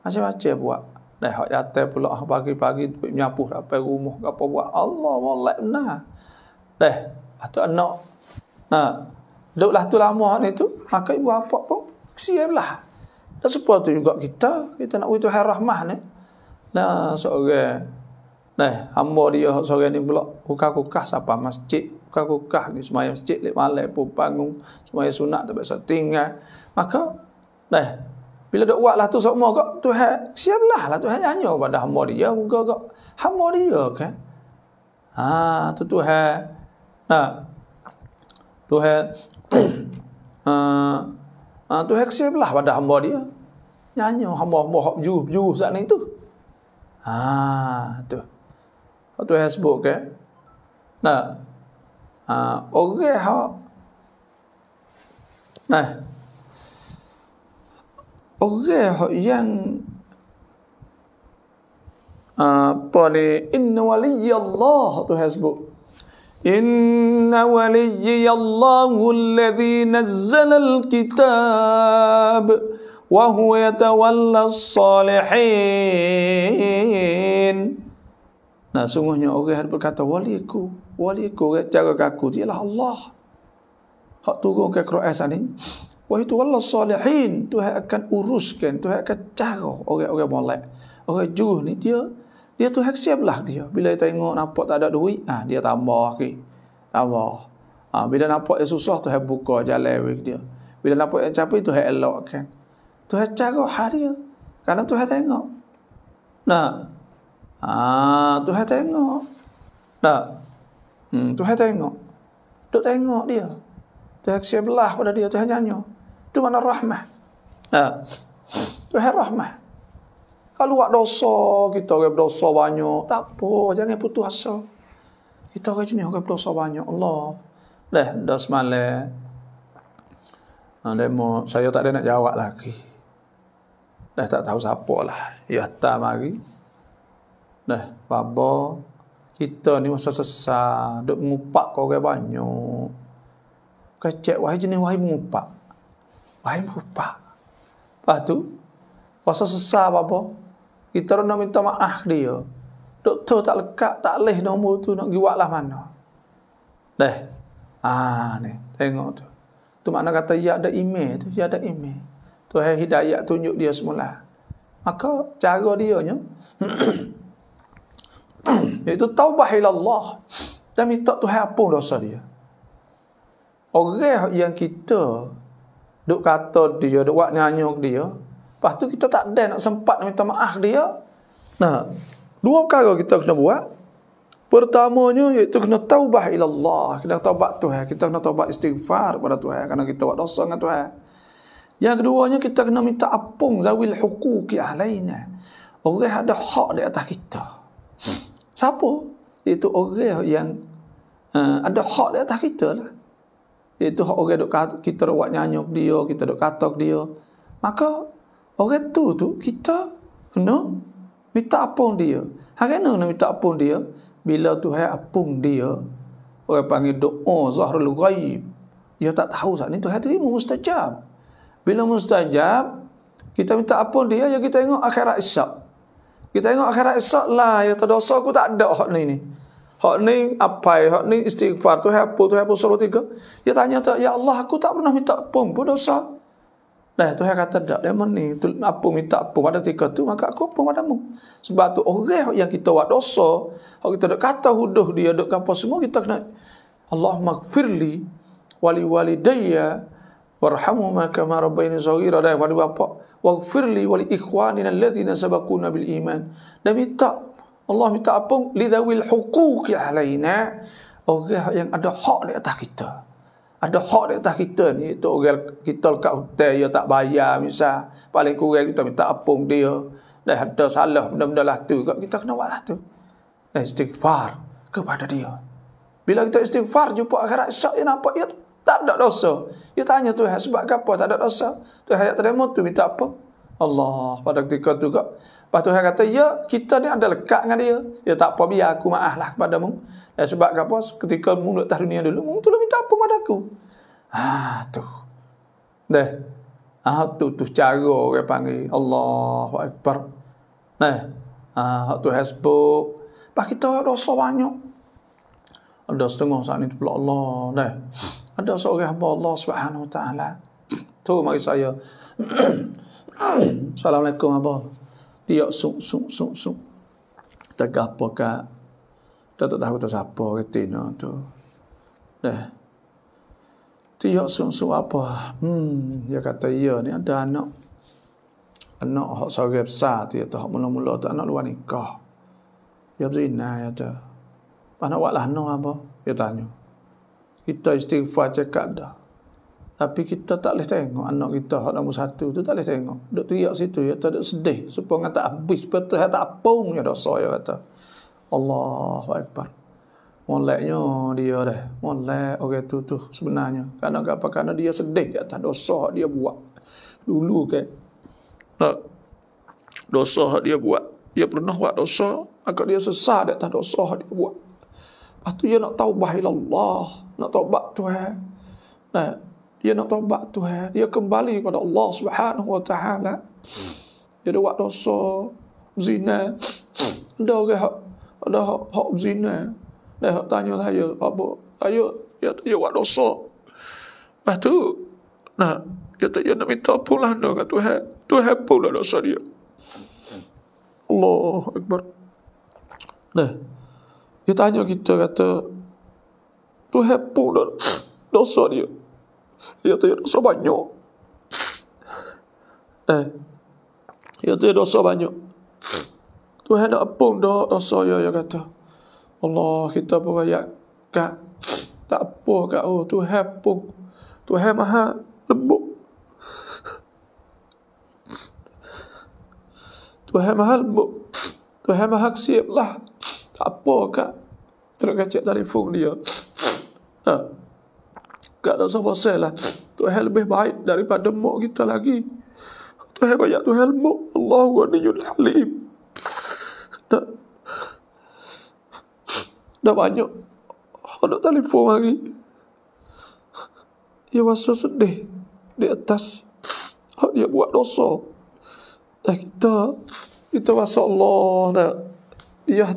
Macam-macam buat. Dah hak jatuh pula pagi-pagi tu nyapu sampai rumah gapo buat. Allah wallah nah. Dah atau anak. Nah, duduklah tu lama ni tu, maka ibu apa pun kesian dan sepatutnya juga kita kita nak beri Tuhan rahmah ni. Nah, seorang Nah, hamba dia sore ni pula buka kukah siapa masjid, buka kukah di semayam masjid lek malai pun bangun semayam sunat tak biasa tinggal. Maka nah, bila dok buatlah tu semua gak Tuhan siaplah lah Tuhan hanya pada hamba dia buka gak Hamba dia kan. Ha, tu Tuhan. Nah. Tuhan. Ah, *clears throat* Ha, tu heksa belah pada hamba dia. Nyanyi hamba-hamba hak juh-juh saat ni tu. Ha, tu. Tu yang sebut ke. Nah. Ha, orang okay, hak. Nah. Orang okay, hak yang ha, apa ni inna waliyallah tu yang sebut إن وليي الله الذي نزل الكتاب وهو يتولى الصالحين Nah, sungguhnya orang yang berkata, waliku, waliku, jaga kaku, dia lah Allah. Hak turun ke Quran sana, wahai tu Allah salihin, tu akan uruskan, tu akan cara orang-orang molek. Orang juh ni, dia dia tu hasiablah dia bila dia tengok nampak tak ada duit ah dia tambah ke tambah ha, bila nampak dia susah tu hab buka jalan bagi dia bila nampak yang capai tu hab elok kan. tu hab cara hari kerana tu hab tengok nah ah tu hab tengok nah hmm tu hab tengok tu tengok dia tu hasiablah pada dia tu hanya nyanyo tu mana rahmah nah tu hab rahmah kalau buat dosa, kita akan berdosa banyak. Tak apa, jangan putus asa. Kita akan jenis akan berdosa banyak. Allah. Dah, dah semalam. Ha, demo, saya tak ada nak jawab lagi. Dah tak tahu siapa lah. Ya, tak mari. Dah, babo. Kita ni masa sesat. Duk mengupak kau orang banyak. Kecek, wahai jenis wahai mengupak. Wahai mengupak. Lepas tu, masa sesat babo kita nak minta maaf dia doktor tak lekat tak leh nombor tu nak giwak lah mana deh ah ha, ni tengok tu tu mana kata ya ada email tu ya ada email tu hai hidayat tunjuk dia semula maka cara dia nya *coughs* itu taubah ila Allah dan minta Tuhan apa dosa dia orang yang kita duk kata dia duk buat nyanyuk dia Lepas tu kita tak ada nak sempat nak minta maaf dia. Nah, dua perkara kita kena buat. Pertamanya iaitu kena taubah ila Allah. Kita Kena taubat Tuhan. Kita kena taubat istighfar kepada Tuhan. Kerana kita buat dosa dengan Tuhan. Yang keduanya kita kena minta apung zawil hukuki alaina. Orang ada hak di atas kita. Siapa? Itu orang yang uh, ada hak di atas kita lah. Itu hak orang duk kita duk buat nyanyuk dia, kita duk katok dia. Maka Orang tu tu kita kena minta apung dia. Ha kena nak minta apung dia bila tu Tuhan apung dia. Orang panggil doa zahrul ghaib. Dia tak tahu saat ni Tuhan terima mustajab. Bila mustajab kita minta apung dia ya kita tengok akhirat esok. Kita tengok akhirat esok lah ya tak dosa aku tak ada hak ni ni. Hak ni apa ya? Hak ni istighfar tu apa tu apa solo tiga. Dia tanya tak ya Allah aku tak pernah minta apung pun dosa. Dah Tuhan kata tak dia ni tu, apa minta apa pada ketika tu maka aku apa padamu. Sebab tu orang yang kita buat dosa, orang kita dak kata huduh dia dak apa semua kita kena Allah magfirli wali walidayya warhamhuma kama rabbayani saghira dah pada bapa. Waghfirli wali ikhwani alladhina sabaquna bil iman. Dan minta Allah minta apa lidawil huquqi alaina orang yang ada hak di atas kita ada hak di atas kita ni itu orang kita dekat hotel dia tak bayar misal paling kurang kita minta apung dia dan ada salah benda-benda lah tu kita kena buat lah tu dan istighfar kepada dia bila kita istighfar jumpa akhirat esok dia nampak dia tak ada dosa dia tanya tu sebab apa tak ada dosa tu hayat terima tu minta apa Allah pada ketika tu kak Lepas Tuhan kata, ya kita ni ada lekat dengan dia. Ya tak apa, biar aku kepada mu. Ya eh, sebab apa? Ketika mu letak dunia dulu, mu tu minta apa pada aku? Ah tu. Dah. Ah ha, tu tu cara orang panggil Allahu Akbar. Nah. Ah ha, tu Facebook. Pak kita rasa banyak. Ada setengah saat ni pula Allah. Nah. Ada seorang hamba Allah Subhanahu Wa Taala. Tu mari saya. *clears throat* Assalamualaikum abah tiok sung sung sung sung tegah poka tak tahu tak siapa kata no tu dah eh. tiok sung sung apa hmm dia kata iya ni ada anak anak hok sorge besar dia tu hok mula-mula tu anak luar nikah dia berzina ya tu anak wak lah no apa dia tanya kita istighfar cakap dah tapi kita tak boleh tengok anak kita hak nombor satu tu tak boleh tengok. dok teriak situ ya tak ada sedih. Supaya tak habis betul hak tak apung ya dosa ya kata. Allahu akbar. Molaknya dia dah. Molak orang okay, tu tu sebenarnya. Karena apa? Karena dia sedih ya tak dosa dia buat. Dulu ke. Kan, tak. Dosa hak dia buat. Dia pernah buat dosa. agak dia sesat dia tak dosa hak dia buat. Lepas dia nak taubah Allah, Nak taubah tu eh. Nah, dia nak taubat Tuhan dia kembali kepada Allah Subhanahu wa taala dia ada buat dosa zina ada orang ada hak zina dah hak tanya saya apa ayo dia tanya buat dosa lepas tu nah dia tanya nak minta pulang dengan Tuhan Tuhan pula dosa dia Allah Akbar Nah Dia tanya kita kata Tuhan pula dosa dia Ya tu dosa banyak. Eh. Ya tu dosa banyak. Tuhan nak pun dah dosa ya ya kata. Allah kita pun ya kak. Tak apa kak. Oh Tuhan pun. Tuhan maha lembut. Tuhan maha lembut. Tuhan maha kesip lah. Tak apa kak. Terus kacik telefon dia. Ha. Tak rasa bosan lah. Tuhan lebih baik daripada mak kita lagi. Tuhan banyak Tuhan mak. Allah wa niyul halim. Tak. Dah banyak. Ada telefon lagi. Dia rasa sedih. Di atas. Dia buat dosa. Dan kita. Kita rasa Allah nak. Dia.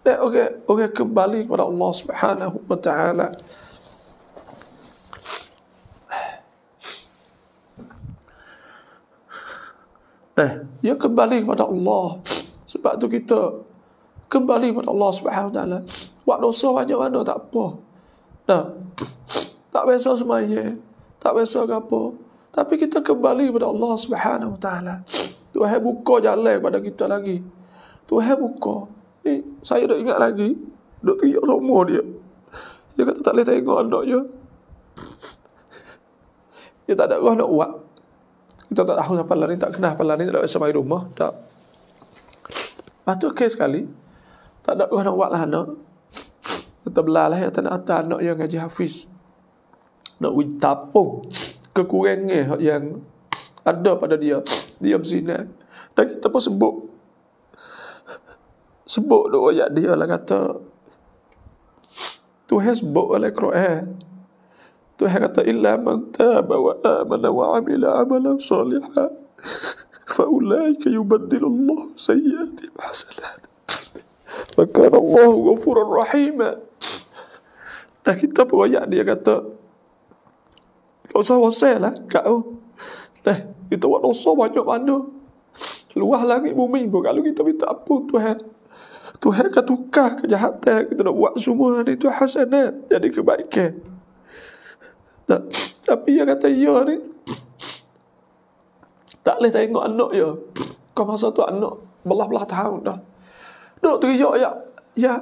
Dia okay, okay, kembali kepada Allah subhanahu wa ta'ala. eh ya kembali kepada Allah sebab tu kita kembali kepada Allah Subhanahu Wa Taala buat dosa banyak mana tak apa nah tak biasa semuanya tak biasa apa tapi kita kembali kepada Allah Subhanahu Wa Taala Tuhan buka jalan kepada kita lagi Tuhan buka ni saya dah ingat lagi dok tiup semua dia dia kata tak boleh tengok anak je dia tak ada roh nak buat kita tak tahu siapa lari, tak kenal siapa lari, tak dapat sampai rumah, tak. Lepas tu kes sekali, tak ada orang nak buat lah anak. Terbelah lah, yang tak nak atas anak yang ngaji Hafiz. Nak pergi tapung kekurangan yang ada pada dia. Dia berzina. Dan kita pun sebut. Sebut doa ayat dia lah kata. Tuhan sebut oleh Quran ternyata illa man taba wa amana wa amila amalan salihah faulaika yubaddilu Allah sayyati hasanat maka Allah ghafurur rahim dah kita beroyak dia kata tak usah wasai lah kau dah kita buat dosa banyak mana luah lagi bumi pun kalau kita minta apa Tuhan Tuhan akan tukar kejahatan kita nak buat semua ni tu hasanat jadi kebaikan tak, tapi dia kata, ya ni. Tak boleh tengok anak ya. Kau masa tu anak belah-belah tahun dah. Duk teriak ya. Ya,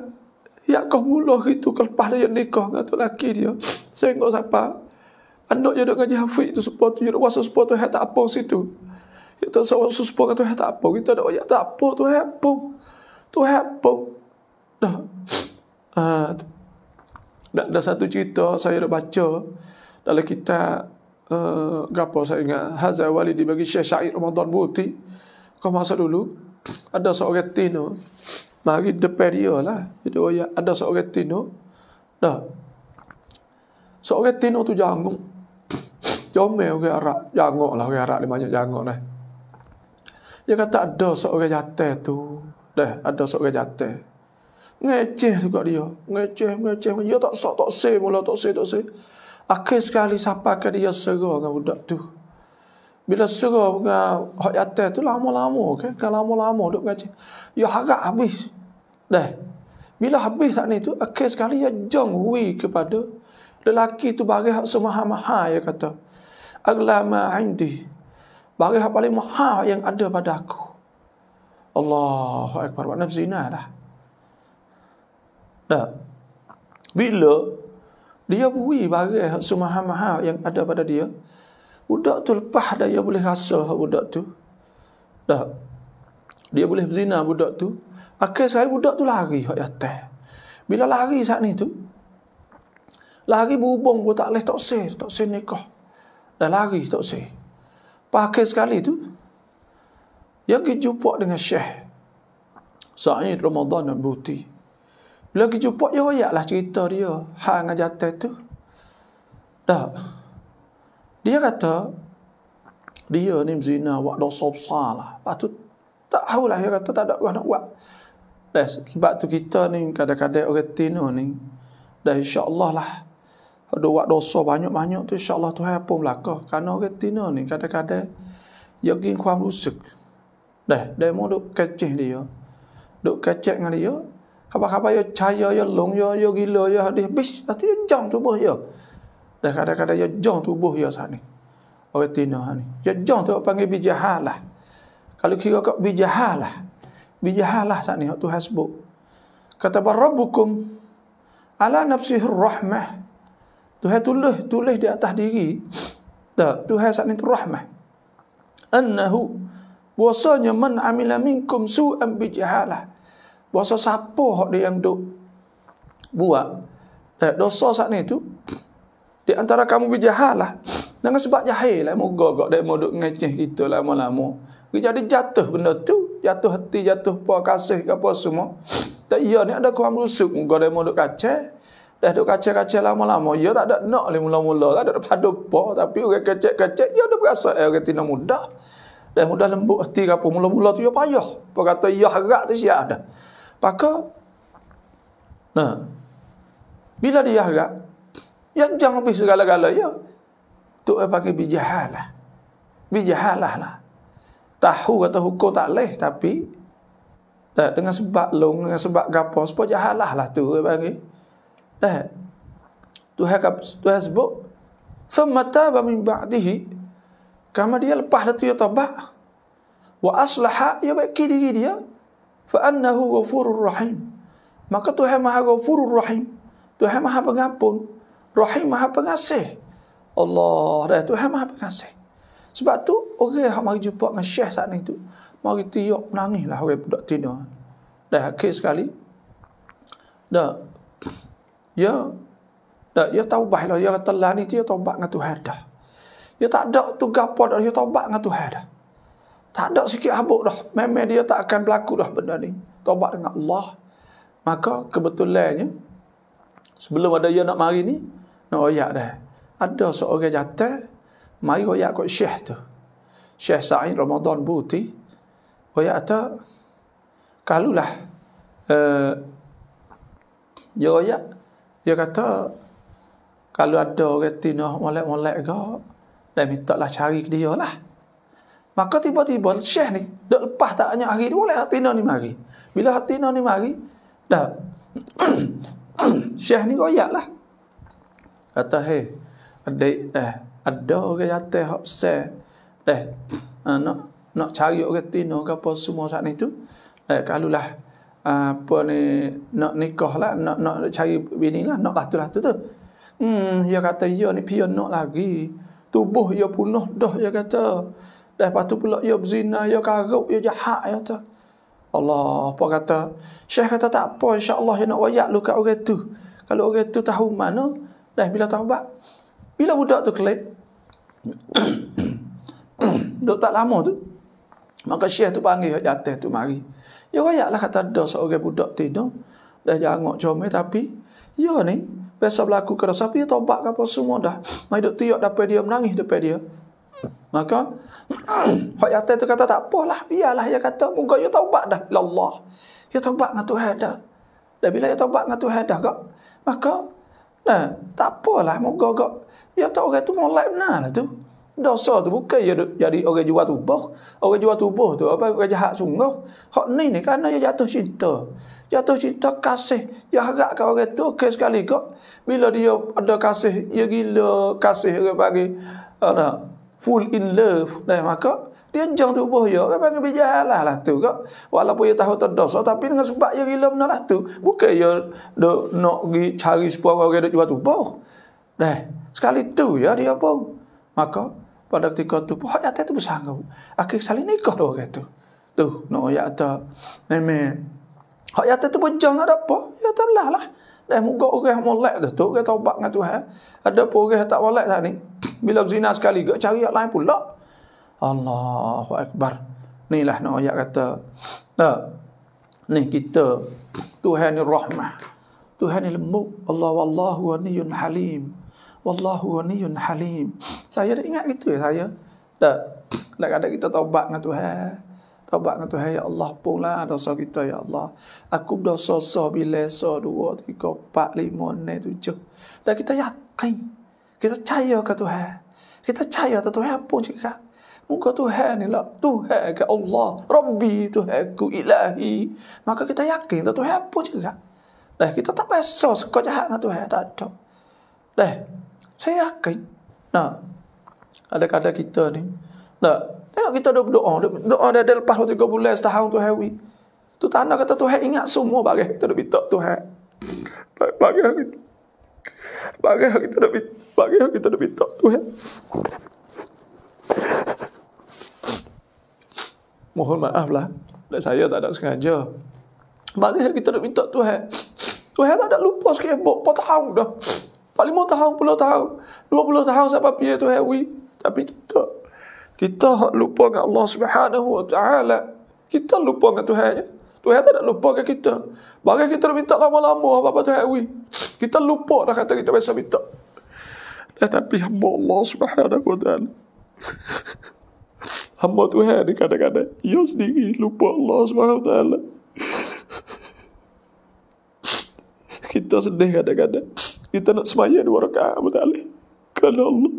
ya kau mula itu kelepas dia nikah dengan tu lelaki dia. Saya tengok siapa. Anak dia duk ngaji hafiz tu sepuluh tu. Dia duk rasa sepuluh tu, saya tak apa situ. Dia tak sepuluh tu, saya tak apa. Kita duk, ya tak apa tu, saya apa. Tu saya apa. Dah. Ah, dah satu cerita saya dah baca dalam kita uh, gapo saya ingat Haza Wali dibagi Syekh Syair Ramadan Buti kau masa dulu ada seorang tino mari depan dia lah jadi oh ya, ada seorang tino dah seorang tino tu jangguk jomel orang Arab jangguk lah orang Arab dia banyak jangguk lah dia kata ada seorang jatah tu dah ada seorang jatah ngeceh juga dia ngeceh ngeceh dia tak sok tak sem mula tak sem tak sem Akhir sekali siapa ke dia serah dengan budak tu. Bila serah dengan hak yata tu lama-lama ke. Okay? Kalau lama-lama duduk ngaji. Dia ya, harap habis. Dah. Bila habis saat ni tu, akhir sekali ya jong hui kepada lelaki tu bagi hak semaha-maha Ya kata. Aglama indi. Bagi hak paling maha yang ada pada aku. Allahu Akbar. Maknanya zina dah. Dah. Bila dia beri barang semua maha yang ada pada dia. Budak tu lepas dah dia boleh rasa budak tu. Dah. Dia boleh berzina budak tu. Akhir sekali budak tu lari hak yatah. Bila lari saat ni tu, lari berhubung pun tak boleh tak usah, tak usah nikah. Dah lari tak usah. Pakai sekali tu, yang pergi jumpa dengan Syekh. Sa'id Ramadan dan Buti. Bila pergi jumpa dia royak lah cerita dia. Ha dengan jatah tu. Tak. Dia kata, dia ni berzina buat dosa besar lah. Lepas tu, tak tahu lah. Dia kata tak ada orang nak buat. Dan sebab tu kita ni kadang-kadang orang tino ni. Dan insyaAllah lah. Ada buat dosa banyak-banyak tu insyaAllah Tuhan pun belakang. Kerana orang tino ni kadang-kadang. Dia pergi kuam rusuk. Dah, dia mau duk kecil dia. Duk kecil dengan dia. Khabar-khabar yo cahaya yo long yo yo gila yo hadis habis nanti yo jam tubuh yo. Dah kadang-kadang yo jam tubuh yo sat ni. Orang tino ni. Yo jam tu panggil bijahalah. Kalau kira kok bijahalah. Bijahalah sat ni tu hasbuk. Kata barabbukum ala nafsihi rahmah. Tuhan tulis tulis di atas diri. Tak, Tuhan sat ni tu rahmah. Annahu wasanya man amila minkum su'an bijahalah. Puasa siapa hak dia yang duk buat? Eh, dosa saat ni tu di antara kamu bijahal lah. Dengan sebab jahil lah mau gogok dia mau duk ngeceh kita lah, lama-lama. Dia jadi jatuh benda tu, jatuh hati, jatuh apa kasih ke apa semua. Tak iya ni ada kuam rusuk muka dia mau duk kacau. Dah duk kacau-kacau lama-lama, ya tak ada nak ni mula-mula, lah, tak ada pada apa tapi orang kacau-kacau ya dah berasa eh, orang tina mudah. Dah mudah lembut hati ke apa mula-mula tu ya payah. Apa kata ya harap tu siap dah. Maka nah bila dia agak yang jangan habis segala-galanya tu eh pakai lah, Bijahalah lah. lah, Tahu kata hukum tak leh tapi eh, dengan sebab long dengan sebab gapo sebab jahalah lah tu eh bagi. Eh tu hak tu sebut thumma taba min ba'dihi kama dia lepas tu ya tobat wa aslaha ya baik diri dia fa annahu ghafurur rahim maka Tuhan Maha Ghafurur Rahim Tuhan Maha Pengampun Rahim Maha Pengasih Allah dah Tuhan Maha Pengasih sebab tu orang yang mari jumpa dengan syekh saat ni tu mari tiup menangis lah orang budak tina dah akhir sekali dah ya dah ya taubah lah ya telah lah ni dia taubat dengan Tuhan dah ya tak ada tu gapo dah ya taubat dengan Tuhan dah tak ada sikit habuk dah. Memang dia tak akan berlaku dah benda ni. Tobat dengan Allah. Maka kebetulannya, sebelum ada dia nak mari ni, nak royak dah. Ada seorang jatah, mari royak kot syekh tu. Syekh Sa'id Ramadan Buti, royak kata, kalulah, uh, eh, dia royak, dia kata, kalau ada orang tina molek-molek ke, dia minta lah cari ke dia lah. Maka tiba-tiba Syekh ni dah lepas tak hanya hari dia boleh hatina ni mari. Bila hatina ni mari dah *coughs* Syekh ni royak lah. Kata hey ada, eh ada orang jatuh hak se eh, eh nak nak cari orang tino ke apa semua saat ni tu eh kalau lah apa ni nak nikah lah nak nak cari bini lah nak lah tu lah tu tu hmm dia kata ya ni pian nak lagi tubuh dia punah dah dia kata Dah tu pula ia berzina, ia karuk, ia jahat ya tu. Allah apa kata? Syekh kata tak apa insya-Allah dia nak wayak luka kat orang tu. Kalau orang tu tahu mana, dah bila tahu taubat. Bila budak tu kelik. *coughs* Dok tak lama tu. Maka syekh tu panggil hak jatuh tu mari. Ya wayaklah kata ada seorang budak tu no? Dah jangok comel tapi ya ni biasa berlaku ke dosa tapi taubat apa semua dah. Mai dok tiok dapat dia menangis depan dia. Maka *clears throat* Pak Yata tu kata tak apalah Biarlah dia kata muka dia taubat dah Bila ya Allah Dia taubat dengan Tuhan dah Dan bila dia taubat dengan Tuhan dah kak Maka nah, Tak apalah muka kak Dia ya tahu orang tu Mulai benar lah tu Dosa tu bukan dia jadi orang jual tubuh Orang jual tubuh tu Apa orang jahat sungguh Hak ni ni Kerana dia jatuh cinta Jatuh cinta kasih Dia harapkan orang tu Okey sekali kak Bila dia ada kasih Dia gila Kasih orang bagi Ada full in love dan maka dia jang tubuh ya kan panggil bijalah lah tu kak walaupun dia tahu terdosa tapi dengan sebab dia gila benar lah tu bukan dia nak pergi cari sebuah orang yang jual tubuh dah sekali tu ya dia pun maka pada ketika tu pun hak yata tu bersanggup akhir sekali nikah dua orang tu tu nak no, yata memang hak yata tu pun jangan ada apa yata belah lah, lah. Dah eh, muka orang molek dah tu. Dia taubat dengan Tuhan. Ada pun orang tak molek dah ni. *tsk* Bila zina sekali ke cari yang lain pula. Allahu Akbar. Ni lah nak ayat kata. Tak. Ni kita. Tuhan ni rahmah. Tuhan ni lembut. Allah wallahu wa niyun halim. Wallahu wa niyun halim. Saya dah ingat gitu ya saya. Tak. Kadang-kadang kita taubat dengan Tuhan. Taubat dengan Tuhan, Ya Allah, pula dosa kita, Ya Allah. Aku dosa so bila so dua, tiga, empat, lima, enam, tujuh. Dan kita yakin. Kita percaya ke Tuhan. Kita percaya ke Tuhan pun juga. Muka Tuhan ni lah. Tuhan ke Allah. Rabbi Tuhan ku ilahi. Maka kita yakin tu Tuhan pun juga. Dah kita tak besar sekolah jahat dengan Tuhan. Tak ada. Dah. Saya yakin. Nah. Ada kadang kita ni. Nah. Tengok eh, kita ada doa. Doa dah ada lepas 3 bulan setahun tu hewi. Tu tanda kata tu Tuhan ingat semua bagai kita ada tu Tuhan. Bagai hari tu. Bagai hari kita ada minta. Bagai hari kita ada tu Tuhan. Mohon maaf lah. Dan saya tak ada sengaja. Bagai hari kita ada minta Tuhan. Tuhan tak ada lupa sikit. Berapa tahun dah. Paling mau tahun, puluh tahun. Dua puluh tahun siapa pihak tu Tapi Tapi kita. Kita hak lupa dengan Allah Subhanahu wa taala. Kita lupa dengan Tuhan ya. Tuhan tak nak lupa ke kita. Bagai kita minta lama-lama apa apa Tuhan we. Kita lupa dah kata kita biasa minta. Tetapi tapi hamba Allah Subhanahu wa taala. *laughs* Hamba Tuhan ni kadang-kadang Ya sendiri lupa Allah SWT *laughs* Kita sedih kadang-kadang Kita nak semayang dua rakaat Kerana Allah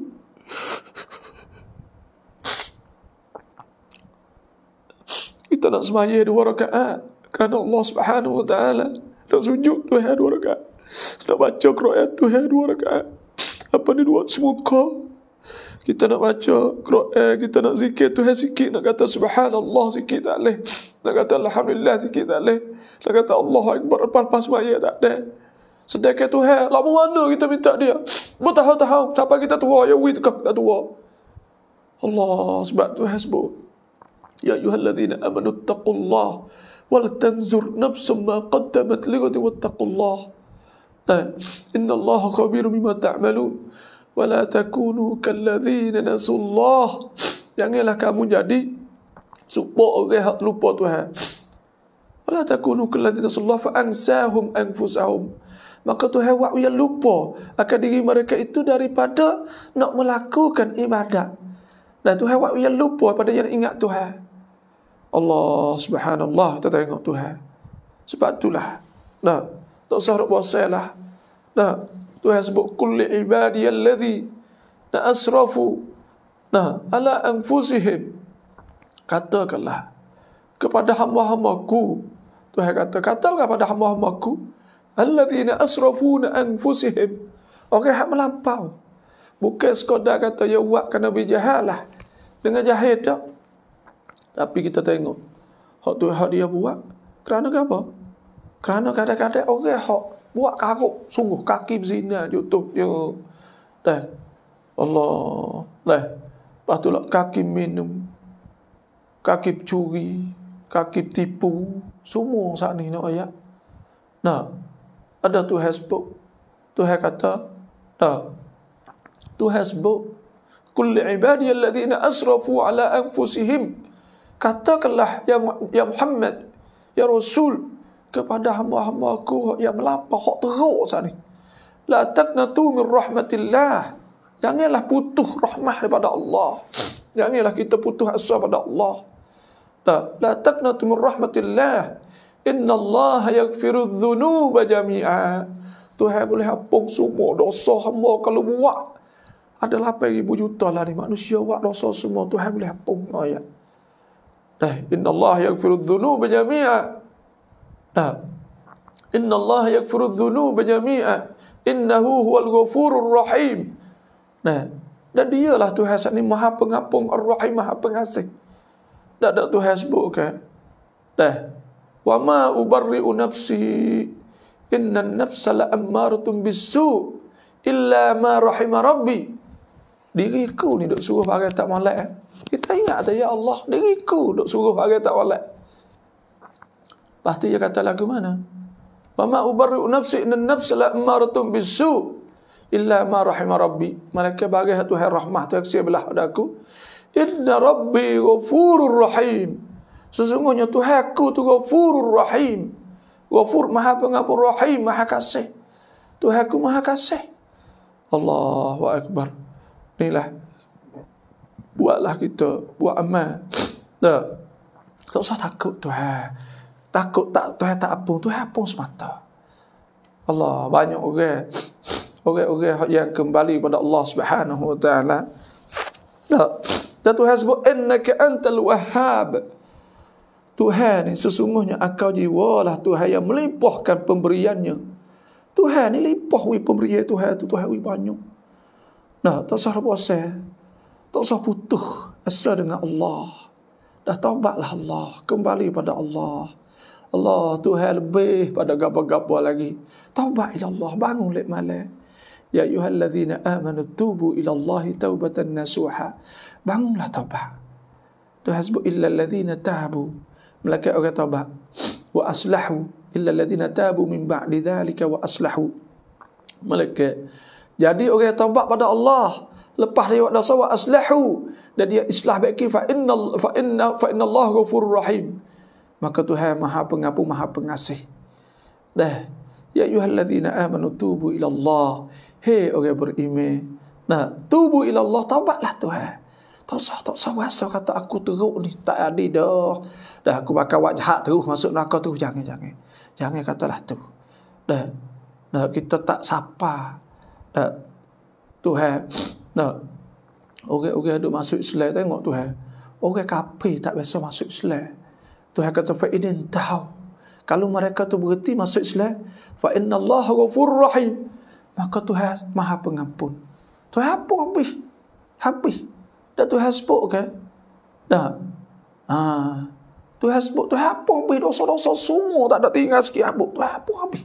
Tak nak semaya dua rakaat Kerana Allah subhanahu wa ta'ala Nak sujud tu ya dua rakaat Nak baca Quran tu ya dua rakaat Apa ni dua semuka Kita nak baca Quran Kita nak zikir tu ya sikit Nak kata subhanallah sikit tak boleh Nak kata Alhamdulillah sikit tak boleh Nak kata Allah Akbar lepas pas semaya tak ada Sedekah tu hai, Lama mana kita minta dia Bertahun-tahun Sampai kita tua Ya wih tu kita tua Allah sebab tu hasbuh. Ya أيها الذين amanu اتقوا الله ولا تنظر نفس ما قدمت لغد واتقوا الله إن الله خبير بما تعملون ولا تكونوا كالذين نسوا الله janganlah kamu jadi supo orang yang lupa Tuhan wala takunu kalladzi nasallahu fa ansahum anfusahum maka Tuhan wa yang lupa akan diri mereka itu daripada nak melakukan ibadat dan Tuhan wa yang lupa pada yang ingat Tuhan Allah subhanallah kita tengok Tuhan. Sebab itulah. Nah, tak usah rupa lah. Nah, Tuhan sebut kulli ibadi alladhi ta'asrafu nah, ala anfusihim. Katakanlah kepada hamba-hambaku. Tuhan kata, katakanlah kepada hamba-hambaku. Alladhina asrafuna anfusihim. Orang yang melampau. Bukan sekadar kata, ya buat kerana bijahalah. Dengan jahil tak? Tapi kita tengok Hak tu hak dia buat Kerana apa? Kerana kadang-kadang orang hak Buat karuk Sungguh kaki berzina Jutuh dia Dah Allah Dah Lepas tu lah kaki minum Kaki curi Kaki tipu Semua saat ni nak ayat Nah Ada tu hasbuk Tu hak kata Nah Tu hasbuk Kul ibadiyalladzina asrafu ala anfusihim katakanlah ya, ya Muhammad, ya Rasul kepada hamba-hambaku yang melapar, hok teruk saat ni. La taqnatu min rahmatillah. Janganlah putus rahmat daripada Allah. Janganlah kita putus asa pada Allah. Tak. La taqnatu min rahmatillah. Inna Allah yaghfiru dhunuba jami'a. Tuhan boleh hapung semua dosa hamba kalau buat. adalah 8,000 juta lah ni manusia buat dosa semua. Tuhan boleh hapung. Ayat. Oh, ya. Nah, eh, inna Allah yaghfiru dhunuba jami'a. Nah, eh, inna Allah yaghfiru dhunuba jami'a. Innahu huwal ghafurur rahim. Nah, dan dialah Tuhan Hasan ni Maha Pengampun Ar-Rahim Maha Pengasih. Dak dak Tuhan sebut ke? Dah. Eh, Wa ma ubarri'u nafsi inna an-nafsa la'ammaratun bis-su illa ma rahima rabbi. Diriku ni dok suruh bagai tak malak. eh? Kita ingat tadi, Ya Allah, diriku duk suruh hari tak walat. Pasti dia kata lagu mana? Mama ubarru nafsi inna nafsi la amaratum bisu illa ma rahima rabbi. Malaika bagai hatu hai rahmah tu aksi belah adaku. Inna rabbi ghafurur rahim. Sesungguhnya Tuhan aku tu ghafurur rahim. Ghafur maha pengapun rahim, maha kasih. Tuhan aku maha kasih. Allahu Akbar. Inilah buatlah kita buat amal tak tak usah takut Tuhan takut tak Tuhan tak apung Tuhan apung semata Allah banyak orang orang-orang yang kembali kepada Allah Subhanahu wa taala tak dan Tuhan sebut innaka antal wahhab Tuhan ni sesungguhnya akal jiwa lah Tuhan yang melimpahkan pemberiannya. Tuhan ni limpah wui pemberian Tuhan tu Tuhan wui banyak. Nah, tak sah bosan. Tak usah putus asa dengan Allah. Dah taubatlah Allah. Kembali pada Allah. Allah Tuhan lebih pada gapa-gapa lagi. Taubat ila Allah. Bangun lek malam. Ya ayuhal ladhina amanu tubu ila Allah taubatan nasuha. Bangunlah taubat. Tuhan sebut illa ladhina tabu. Mereka orang taubat. Wa aslahu illa ladhina tabu min ba'di dhalika wa aslahu. Mereka. Jadi orang taubat pada Allah lepas dia dan sawab aslahu dan dia islah baik fa inna fa inna fa inna Allah ghafurur rahim maka Tuhan Maha Pengampun Maha Pengasih dah ya ayyuhallazina amanu tubu ila Allah he orang beriman nah tubu ila Allah taubatlah Tuhan tak sah, tak sah, wasa kata aku teruk ni, tak ada dah. Dah aku bakal buat jahat terus, masuk neraka tu, jangan, jangan. Jangan katalah tu. Dah, dah kita tak sapa. Dah, Tuhan, tak. Orang-orang hendak masuk Islam tengok Tuhan. Orang kapi tak biasa masuk Islam. Tuhan kata fa tahu. Kalau mereka tu berhenti masuk Islam, fa inna Allah ghafur rahim. Maka Tuhan Maha Pengampun. Tuhan apa habis? Habis. Dah Tuhan sebut ke? Kan? Dah. Ha. Tuhan sebut Tuhan apa habis dosa-dosa semua tak ada tinggal sikit apa Tuhan apa habis?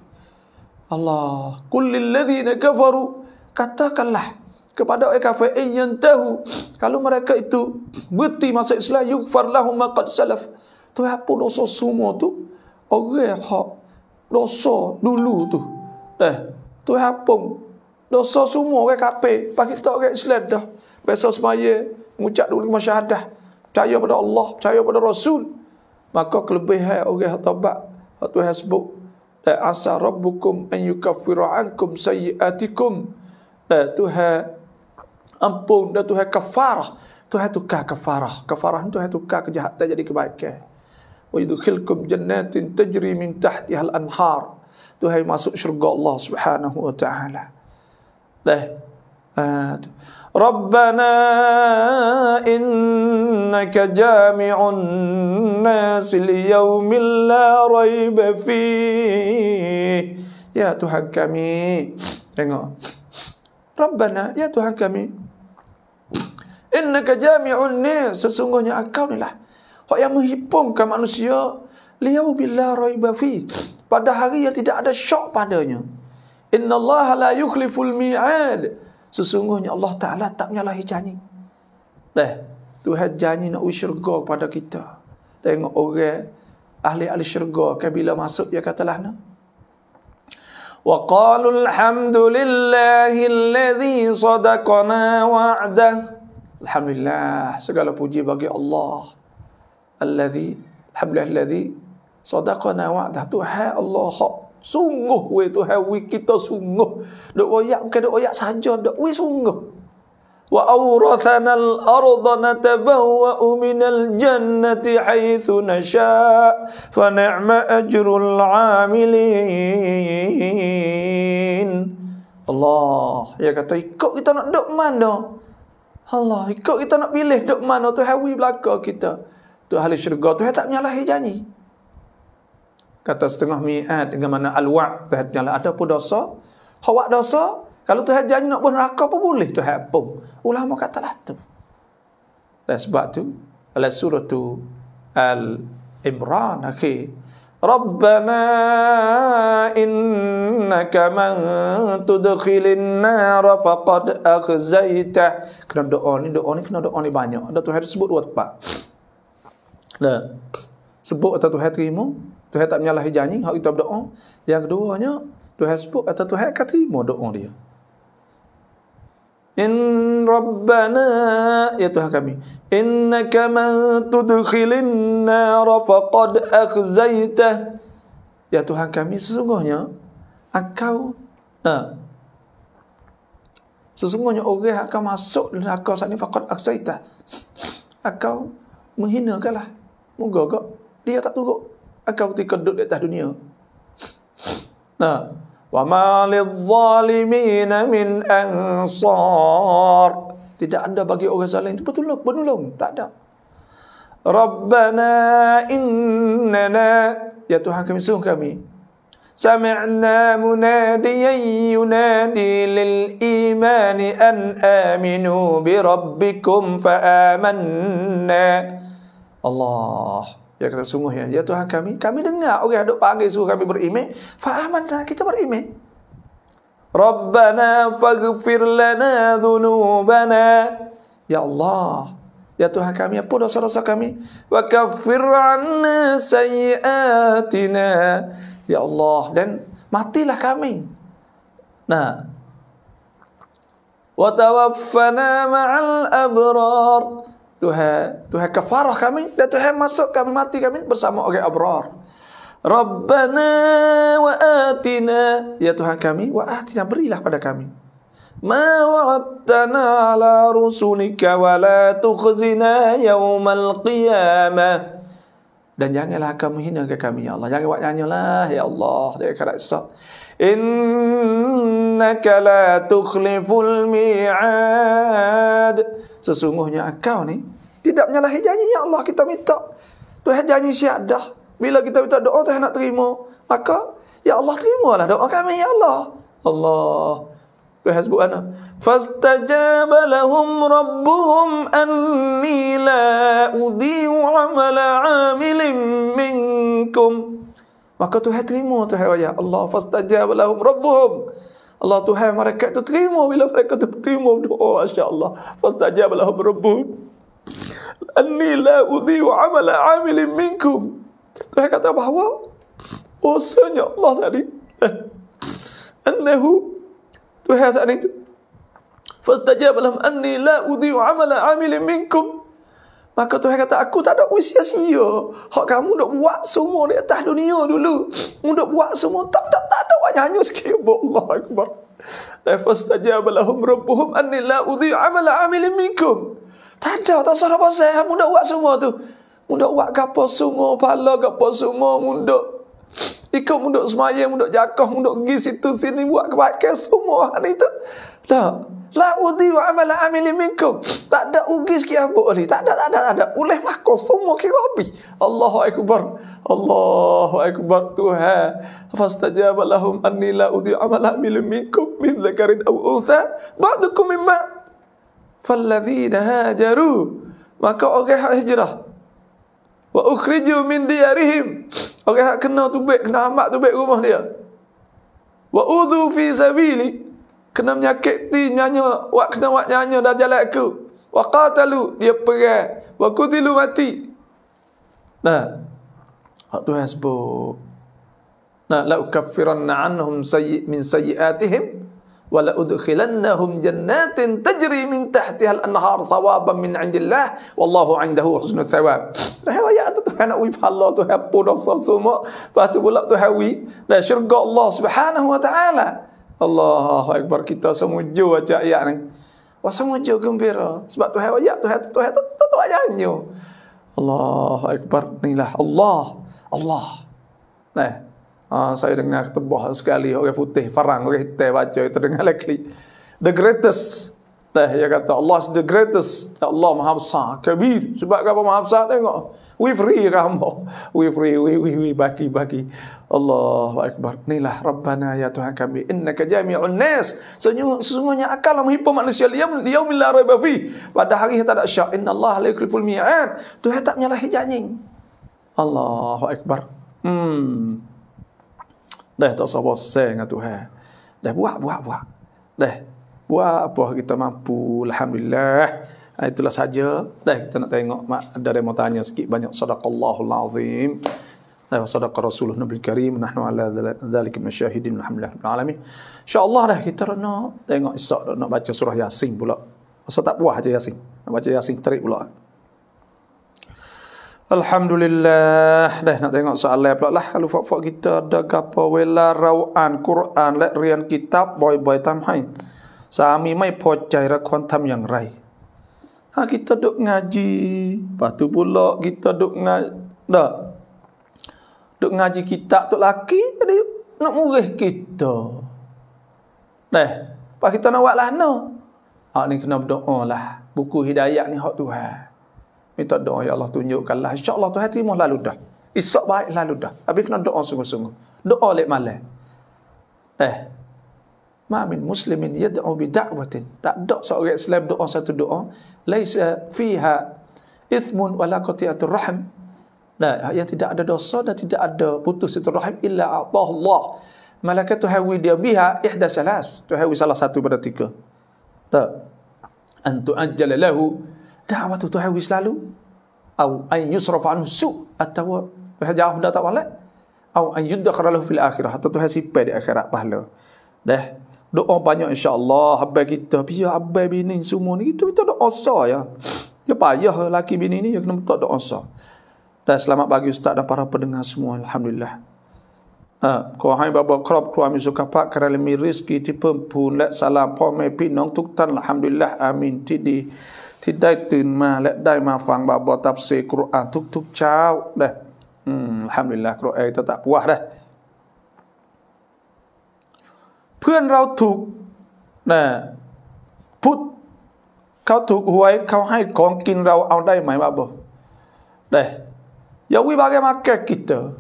Allah, kulil ladzina kafaru katakanlah kepada orang kafir ayyan tahu kalau mereka itu beti masuk Islam yughfar lahum ma qad salaf tu apa dosa semua tu orang hak dosa dulu tu eh tu apa dosa semua orang kafir pas kita orang Islam dah besok semaya mengucap dulu masyhadah percaya pada Allah percaya pada Rasul maka kelebihan orang tobat waktu hasbuk eh, asa rabbukum an yukaffira ankum sayiatikum eh tuha ampun dan Tuhan kafarah. Tuhan tukar kafarah. Kafarah itu Tuhan tukar kejahatan jadi kebaikan. Wa yudkhilkum jannatin tajri min tahtiha al-anhar. Tuhan masuk syurga Allah Subhanahu wa taala. Dah. Lah. ربنا إنك جامع الناس ليوم Ya tuhan kami. يا Rabbana ya tuhan kami. Inna kajami nas sesungguhnya akau engkau lah, kau yang menghipung kau manusia liau bila Roy fi pada hari yang tidak ada syak padanya Inna Allah la yukhliful mi'ad sesungguhnya Allah taala tak menyalahi janji tu Tuhan janji nak usir pada kita tengok orang ahli-ahli syurga bila masuk dia katalah nah وقالوا الحمد لله الذي صدقنا وعده Alhamdulillah segala puji bagi Allah. Allazi alhamdulillah allazi sadaqana wa'dah Tuhan Allah sungguh we Tuhan we kita sungguh. Dok oyak bukan dok oyak saja dok we sungguh. Wa awrathana al-ardha natabawwa min al-jannati haythu nasha fa ni'ma ajrul 'amilin. Allah, ya kata ikut kita nak dok mana? Allah ikut kita nak pilih duk mana tu hawi belaka kita. Tu ahli syurga tu tak menyalahi janji. Kata setengah mi'at dengan mana al-wa' tu hati nyalah. Ada pun dosa. Hawak dosa. Kalau tu hati janji nak pun neraka pun boleh tu hati Ulama kata lah tu. Dan sebab tu. Alas surah tu. Al-Imran. Okay. ربنا إنك من تدخل النار فقد أخزيته كنا دعوني دعوني كنا دعوني بانيو ada Tuhan tersebut dua tempat nah, sebut atau Tuhan terima Tuhan tak menyalahi janji hak kita berdoa yang keduanya Tuhan sebut atau Tuhan akan terima doa dia In Rabbana Ya Tuhan kami إنك من تدخل النار فقد أخزيته Ya Tuhan kami sesungguhnya Engkau ha, Sesungguhnya orang yang akan masuk dan akan saat ini fakat aksaitah. Akau menghinakanlah. Moga-moga dia tak tunggu, Akau ketika duduk di atas dunia. Nah. Ha. Wa ma li zalimina min ansar. Tidak ada bagi orang salah itu penolong, penolong. Tak ada. Rabbana innana ya Tuhan kami sungguh kami. Sami'na munadiyan yunadi lil iman an aminu bi rabbikum fa amanna. Allah. Ya kata sungguh ya. Ya Tuhan kami. Kami dengar orang okay, duk panggil suruh kami beriman. Fa amanna. Kita beriman. Rabbana faghfir lana dhunubana. Ya Allah, ya Tuhan kami, apa dosa-dosa kami. Wa kaffir 'anna sayyi'atina. Ya Allah, dan matilah kami. Nah. Wa tawaffana ma'al abrar. Tuhan, Tuhan kafarah kami dan Tuhan masuk kami mati kami bersama orang okay, abrar. Rabbana wa atina ya Tuhan kami wa atina berilah pada kami ma wa'adtana ala rusulika wa la tukhzina yaumal qiyamah dan janganlah kamu hina ke kami ya Allah jangan buat nyanyalah ya Allah dia kata so innaka la tukhliful mi'ad sesungguhnya kau ni tidak menyalahi janji ya Allah kita minta Tuhan janji syadah bila kita minta doa Tuhan nak terima maka Ya Allah terimalah doa kami ya Allah. Allah. Tuhan sebut ana. Lah. Fastajaba lahum rabbuhum anni la udiu amala amilin minkum. Maka Tuhan terima Tuhan ya Allah. Fastajaba lahum rabbuhum. Allah Tuhan mereka tu terima bila mereka tu terima doa masya-Allah. Fastajaba lahum rabbuhum. Anni la udiu amala amilin minkum. Tuhan kata bahawa bosannya Allah tadi. Eh, annahu Tuhan tadi itu. Fastajab lahum anni la udhi'u amala 'amilin minkum. Maka Tuhan kata aku tak ada usia sia. Hak kamu nak buat semua di atas dunia dulu. Mu buat semua tak ada tak ada wajah hanya sikit Allah akbar. Eh, fastajab lahum rabbuhum anni la udhi'u amala 'amilin minkum. Tak ada tak sarapan saya mu buat semua tu. Mu buat kapo semua Palo kapo semua mu Ikut munduk semayang, munduk jakoh, munduk pergi situ sini buat kebaikan semua hari itu. Tak. La udi wa amala amili minkum. Tak ada ugi sikit apa ni. Tak ada, tak ada, tak ada. Uleh lako semua kira api. Allahu Akbar. Allahu Akbar Tuhan. Fastajaba lahum anni la udi wa amala amili minkum min zakarin aw utha. Ba'dukum imma. Falladzina hajaru. Maka orang okay, hijrah wa ukhriju min diyarihim orang hak kena tubik kena tu tubik rumah dia wa udhu fi sabili kena menyakiti nyanya wak kena wak nyanya dah jalan aku wa qatalu dia perang wa kutilu mati nah hak tu hasbu nah la kafiran anhum sayyi min sayyiatihim ولأدخلنهم جنات تجري من تحتها الأنهار ثوابا من عند الله والله عنده حسن الثواب الله شرق الله سبحانه وتعالى الله أكبر كتا سمجوا وجاء يعني وسمجوا جنبيرا سبق تحوى يا تحوى تحوى تحوى الله أكبر نيلح الله الله نعم. Ah, saya dengar tebah sekali orang putih farang orang hitam baca itu dengan lekli the greatest dah dia kata Allah the greatest ya Allah maha besar kabir sebab apa maha besar tengok we free kamu we free we we we baki baki Allahu akbar inilah rabbana ya tuhan kami innaka jami'un nas sesungguhnya akal menghimpun manusia liam liyaumil la raiba fi pada hari tak ada syak innallaha la yukhliful mi'ad tuhan tak menyalahi janji Allahu akbar hmm Dah tak usah bosan dengan Tuhan. Dah buat, buat, buat. Dah. Buat apa kita mampu. Alhamdulillah. Ah, itulah saja. Dah kita nak tengok. Mak, ada yang mau tanya sikit banyak. Sadaqallahul azim. Dah sadaqa Rasulullah Nabi Karim. Nahnu ala dhalik min syahidin. Alhamdulillah. Alamin. InsyaAllah dah kita nak tengok. Isak nak baca surah Yasin pula. Pasal tak buah aja Yasin. Nak baca Yasin terik pula. Alhamdulillah dah nak tengok soalan pula lah kalau fak-fak kita ada gapo wela rawan Quran lek rian kitab boy-boy tamhai sami mai pocai ra kon tam yang rai ha kita duk ngaji patu pula kita duk ngaji dak duk ngaji kitab tu laki tadi nak murih kita dah pak kita nak buat lah no hak ni kena berdoa lah. buku hidayah ni hak Tuhan Minta doa, Ya Allah tunjukkanlah. InsyaAllah tu hati mah lalu dah. Isak baik lalu dah. Tapi kena doa sungguh-sungguh. Doa lep malam. Eh. Ma min muslimin yad'u bidakwatin. Tak doa seorang Islam doa satu doa. Laisa fiha ithmun wala kutiatur rahim. Nah, yang tidak ada dosa dan tidak ada putus itu rahim illa atah Allah. Malaikat tuhawi dia biha ihda salas. Tu salah satu pada tiga. Tak. Antu ajjala lahu dakwah tu Tuhan wis lalu atau ain yusrafu anhu su atau jawab benda tak balik atau ain yudkhar lahu fil akhirah atau Tuhan sipai di akhirat pahala deh doa banyak insyaallah habaq kita biar ya, abai bini semua ni kita minta doa sah ya ya payah lah laki bini ni ya kena minta doa sah dan selamat bagi ustaz dan para pendengar semua alhamdulillah ha, Ko hai baba krop ko ami suka pak karal mi rizki ti pun salam pome pinong tuk tan alhamdulillah amin ti di ที่ได้ตื่นมาและได้มาฟังบาบอตับเซกุรอานทุกๆเช้าได้อืมฮัมดุลิลละกุรอานตะตะวะได้เพื่อนเราถูกนะพุทธเขาถูกหวยเขาให้ของกินเราเอาได้ไหมบาบอได้ Ya bagaimana kita?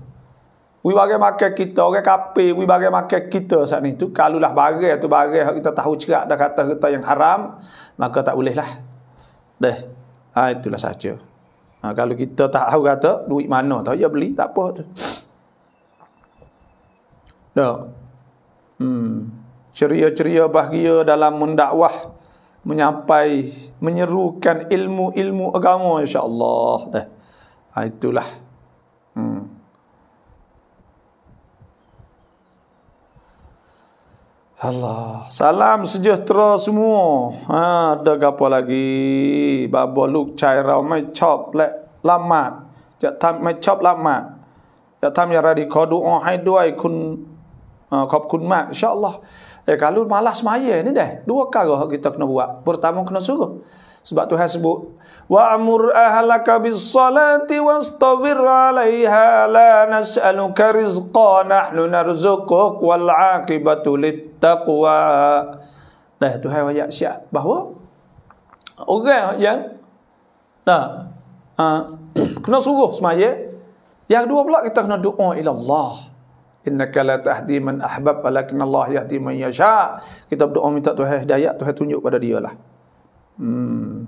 Bagaimana kita orang kapi, bagaimana kita saat itu? Kalau lah barang tu barang kita tahu cerak dah kata kita yang haram, maka tak bolehlah. Dah. Ha, itulah saja. Ha, kalau kita tak tahu kata duit mana tahu ya beli tak apa tu. Dah. Hmm. Ceria-ceria bahagia dalam mendakwah menyampai menyerukan ilmu-ilmu agama insya-Allah. Dah. Ha, itulah. Hmm. Allah. Salam sejahtera semua. Ha, ada apa lagi? Baba luk cai rau mai chop le lamat. Ja tam mai chop lamat. Ja tam ya radi ko doa hai duai kun uh, ha, khop kun mak insyaallah. Eh kalau malas maya ni deh. Dua kali kita kena buat. Pertama kena suruh. Sebab Tuhan sebut wa'mur ahlaka bis salati wastabir 'alaiha la nas'aluka rizqan nahnu narzuquk wal 'aqibatu lit taqwa. Nah Tuhan ayat siap bahawa orang yang nah ha, *clears throat* kena suruh semaya yang dua pula kita kena doa ila Allah. Innaka la tahdi man ahbab walakin Allah yahdi man yasha. Kita berdoa minta Tuhan hidayah, Tuhan tunjuk pada dia lah. Hmm.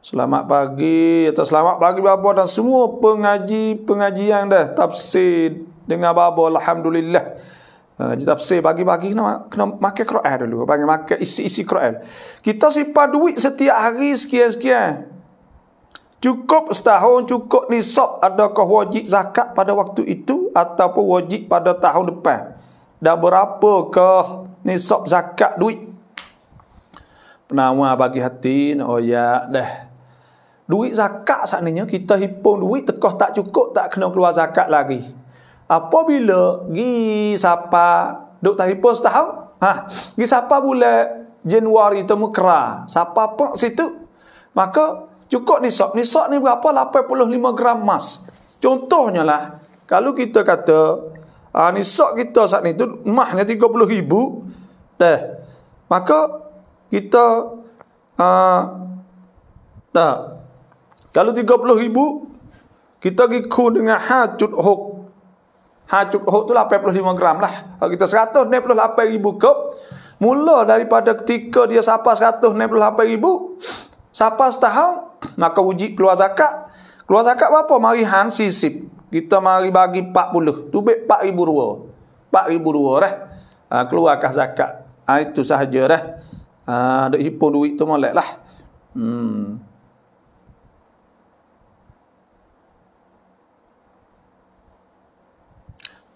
Selamat pagi atau selamat pagi Bapak dan semua pengaji-pengajian dah tafsir dengan Bapak Alhamdulillah. Uh, tafsir pagi-pagi kena, kena makan Quran dulu. Panggil makan isi-isi Quran. Kita simpan duit setiap hari sekian-sekian. Cukup setahun, cukup nisab adakah wajib zakat pada waktu itu ataupun wajib pada tahun depan? Dan berapakah nisab zakat duit? Penawar bagi hati, oh ya dah. Duit zakat seandainya kita hipon duit tekoh tak cukup, tak kena keluar zakat lagi. Apabila gi siapa, duk tak hipung setahun, ha, pergi siapa boleh Januari temu kera, siapa pun situ, maka Cukup ni sok ni sok ni berapa? 85 gram emas. Contohnya lah, kalau kita kata uh, ah, sok kita saat ni tu emasnya 30 ribu. Eh, maka kita uh, tak. Kalau 30 ribu, kita giku dengan hajut hok. Hajut hok tu 85 gram lah. Kalau kita 168 ribu ke mula daripada ketika dia sapa 168 ribu, sapa setahun, maka uji keluar zakat. Keluar zakat berapa? Mari hang sisip. Kita mari bagi 40. Tubik 4000 dua. 4000 dua dah. Ah ha, keluarkah zakat. Ha, itu sahaja dah. Ah ha, ada hipo duit tu moleklah. Hmm.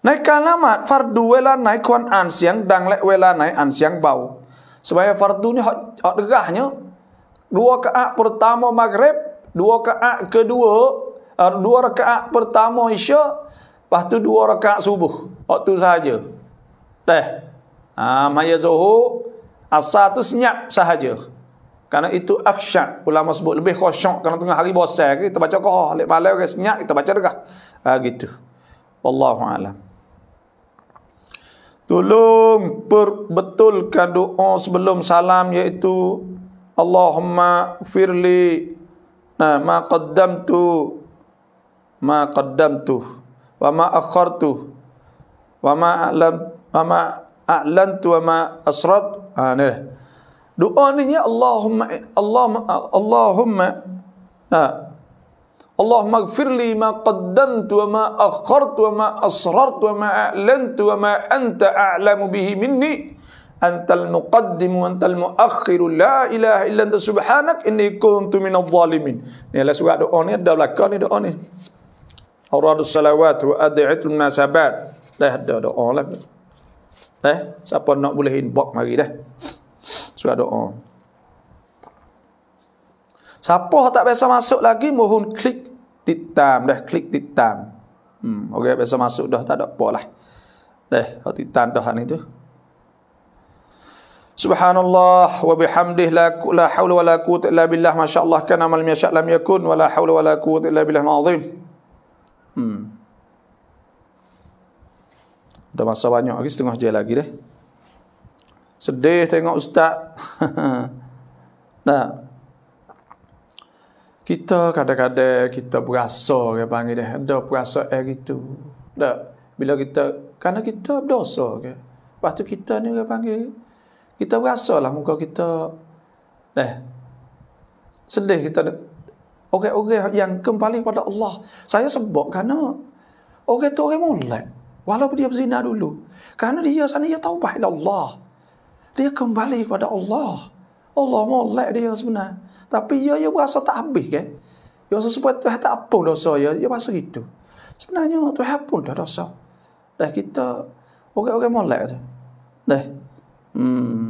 Naik kalamat fardu wala naik kuan ansiang dan lek wala naik ansiang bau. Sebab fardu ni hak derahnya dua rakaat pertama maghrib, dua rakaat kedua, eh, dua rakaat pertama isyak, lepas tu dua rakaat subuh. Waktu sahaja. Dah, Ha, maya zuhur, asar tu senyap sahaja. Kerana itu aksyat. Ulama sebut lebih khosyok kerana tengah hari bosan. Kita baca koh. lepas malam ke senyap, kita baca dekah. Ha, gitu. Wallahu'alam. Tolong perbetulkan doa sebelum salam iaitu اللهم اغفر لي ما قدمت ما قدمت وما أخرت وما أعلم وما أعلنت وما أسررت آه دعاني اللهم اللهم اللهم آه اللهم اغفر لي ما قدمت وما أخرت وما أسررت وما أعلنت وما أنت أعلم به مني antal muqaddim wa antal muakhir la ilaha illa anta subhanak inni kuntu minadh zalimin ni ada surat doa ni ada belakang ni doa ni auradus salawat wa ad'atul nasabat dah ada doa lah eh siapa nak boleh inbox mari dah surat doa siapa tak biasa masuk lagi mohon klik titam dah klik titam hmm okey biasa masuk dah tak ada apa dah eh, titam dah ni tu Subhanallah wa bihamdih la, la hawla wa la quwwata illa billah masyaallah kana mal yasha lam yakun wa la hawla wa la quwwata illa billah azim. Hmm. Dah masa banyak lagi setengah jam lagi deh. Sedih tengok ustaz. *laughs* nah. Kita kadang-kadang kita berasa ke panggil deh, ada berasa air gitu. Tak. Bila kita karena kita berdosa ke. Okay? Waktu kita ni orang panggil kita rasalah muka kita eh sedih kita orang-orang yang kembali kepada Allah. Saya sebab kerana orang tu orang mulai. Walaupun dia berzina dulu. Kerana dia sana dia tahu kepada Allah. Dia kembali kepada Allah. Allah mulai dia sebenarnya. Tapi dia, ya, dia ya berasa tak habis kan. Dia ya rasa sebab Tuhan tak apa dosa dia. Dia rasa gitu. Sebenarnya Tuhan pun dah dosa. Dah eh, kita orang-orang mulai tu. Dah. Eh, อืม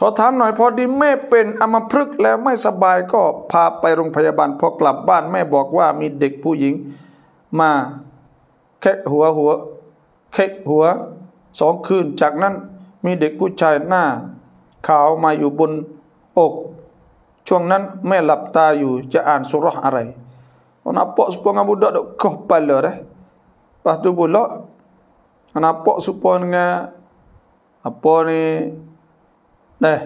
ขอถามหน่อย พอดีแม่เป็นอมพฤกษ์แล้วไม่สบายก็ พาไปโรงพยาบาล พอกลับบ้านแม่บอกว่ามีเด็กผู้หญิงมาแคะหัวหัวแคะหัวสองคืน จากนั้นมีเด็กผู้ชายหน้า ขาวมาอยู่บน อก ช่วงนั้นแม่หลับตาอยู่จะอ่านสุรษอะไร Kau nampak supaya dengan budak duk kau kepala dah. Lepas tu pula, kau nampak supaya dengan apa ni, dah, eh,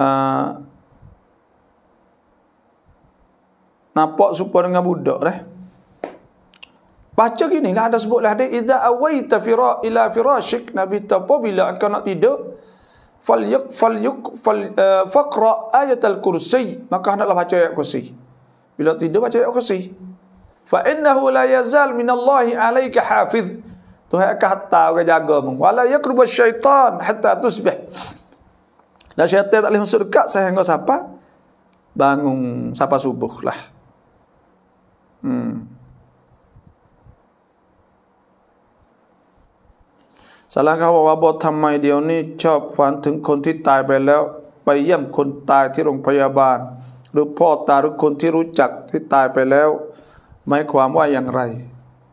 uh, nampak supaya dengan budak dah. Baca gini lah, ada lah dia, Iza awaita fira ila firashik, Nabi Tapa bila akan nak tidur, fal yuk fal yuk fal uh, eh, faqra ayat al kursi maka hendaklah baca ayat kursi bila tidur baca ayat kursi. Fa innahu la yazal min Allah alayka hafiz. Tuhan akan hatta orang jaga mu. Wala yaqrubu asyaitan hatta tusbih. Dan syaitan tak boleh masuk dekat saya hingga siapa? Bangun siapa subuh lah. Hmm. Salah kau bawa bot tamai dia ni cop fan tung kunti tai belau. Bayam kunti tai di rumah pejabat. หรือพ่อตาหรือคนที่รู้จักที่ตายไปแล้วหมายความว่าอย่างไร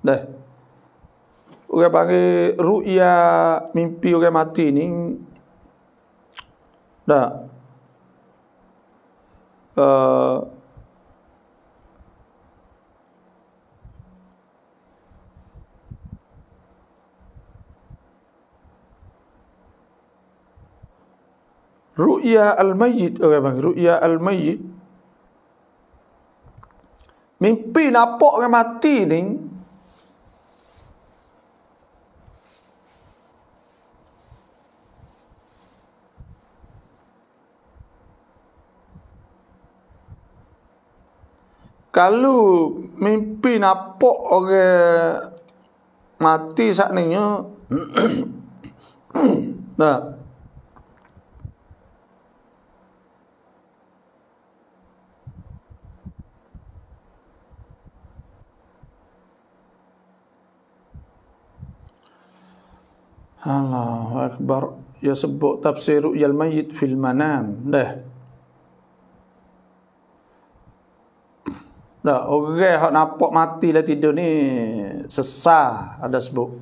เด้อุกบางีรู้อยามิปิอุกมาตินี่เด้อเออรู้อยาอัลมัยิดอะไรบางรู้อยาอัลมัยิด Mimpi nampak orang mati ni Kalau mimpi nampak orang mati saat ni, nah, ya, *coughs* Allahu Akbar. Ya sebut tafsir ru'yal mayyit fil manam. Dah. Dah, orang yang nampak mati lah tidur ni sesah ada sebut.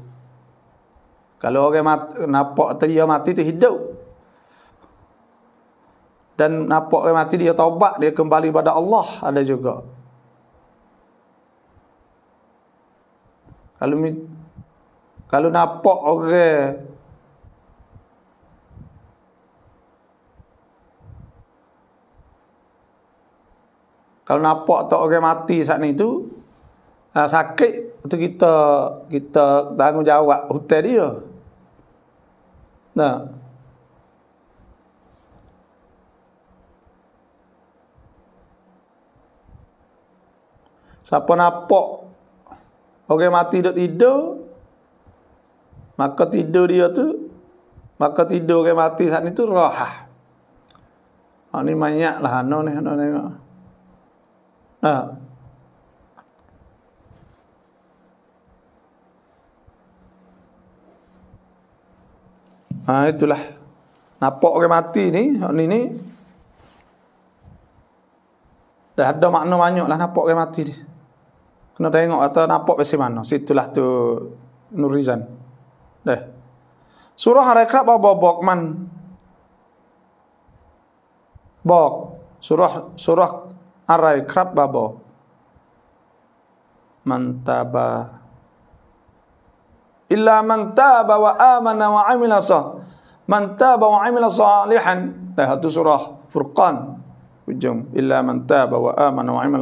Kalau orang mat, nampak dia mati tu hidup. Dan nampak orang mati dia taubat, dia kembali kepada Allah ada juga. Kalau kalau nampak orang Kalau nampak tak orang mati saat ni tu ha, Sakit tu kita Kita tanggungjawab hotel dia Nah. Siapa nampak Orang mati duduk tidur Maka tidur dia tu Maka tidur ke mati saat ni tu rohah. Oh, ni banyak lah. Ano ni, ano ni. Ha. Ha, itulah. napok ke mati ni, ni ni. Dah ada makna banyak lah napok ke mati ni. Kena tengok atau napok besi mana. Situlah tu Nurizan. เด้สุรษอะไรครับบอกบอกมันบอกสุรษสุรษอะไรครับบาบอกมันตาบาอิลลามันตาบาวะอามานาวะอามิลาซามันตาบาวะอามิลาซาลิฮันแต่ฮัตุสุรษฟุรกาน بالجمع إلا من تاب وآمن وعمل,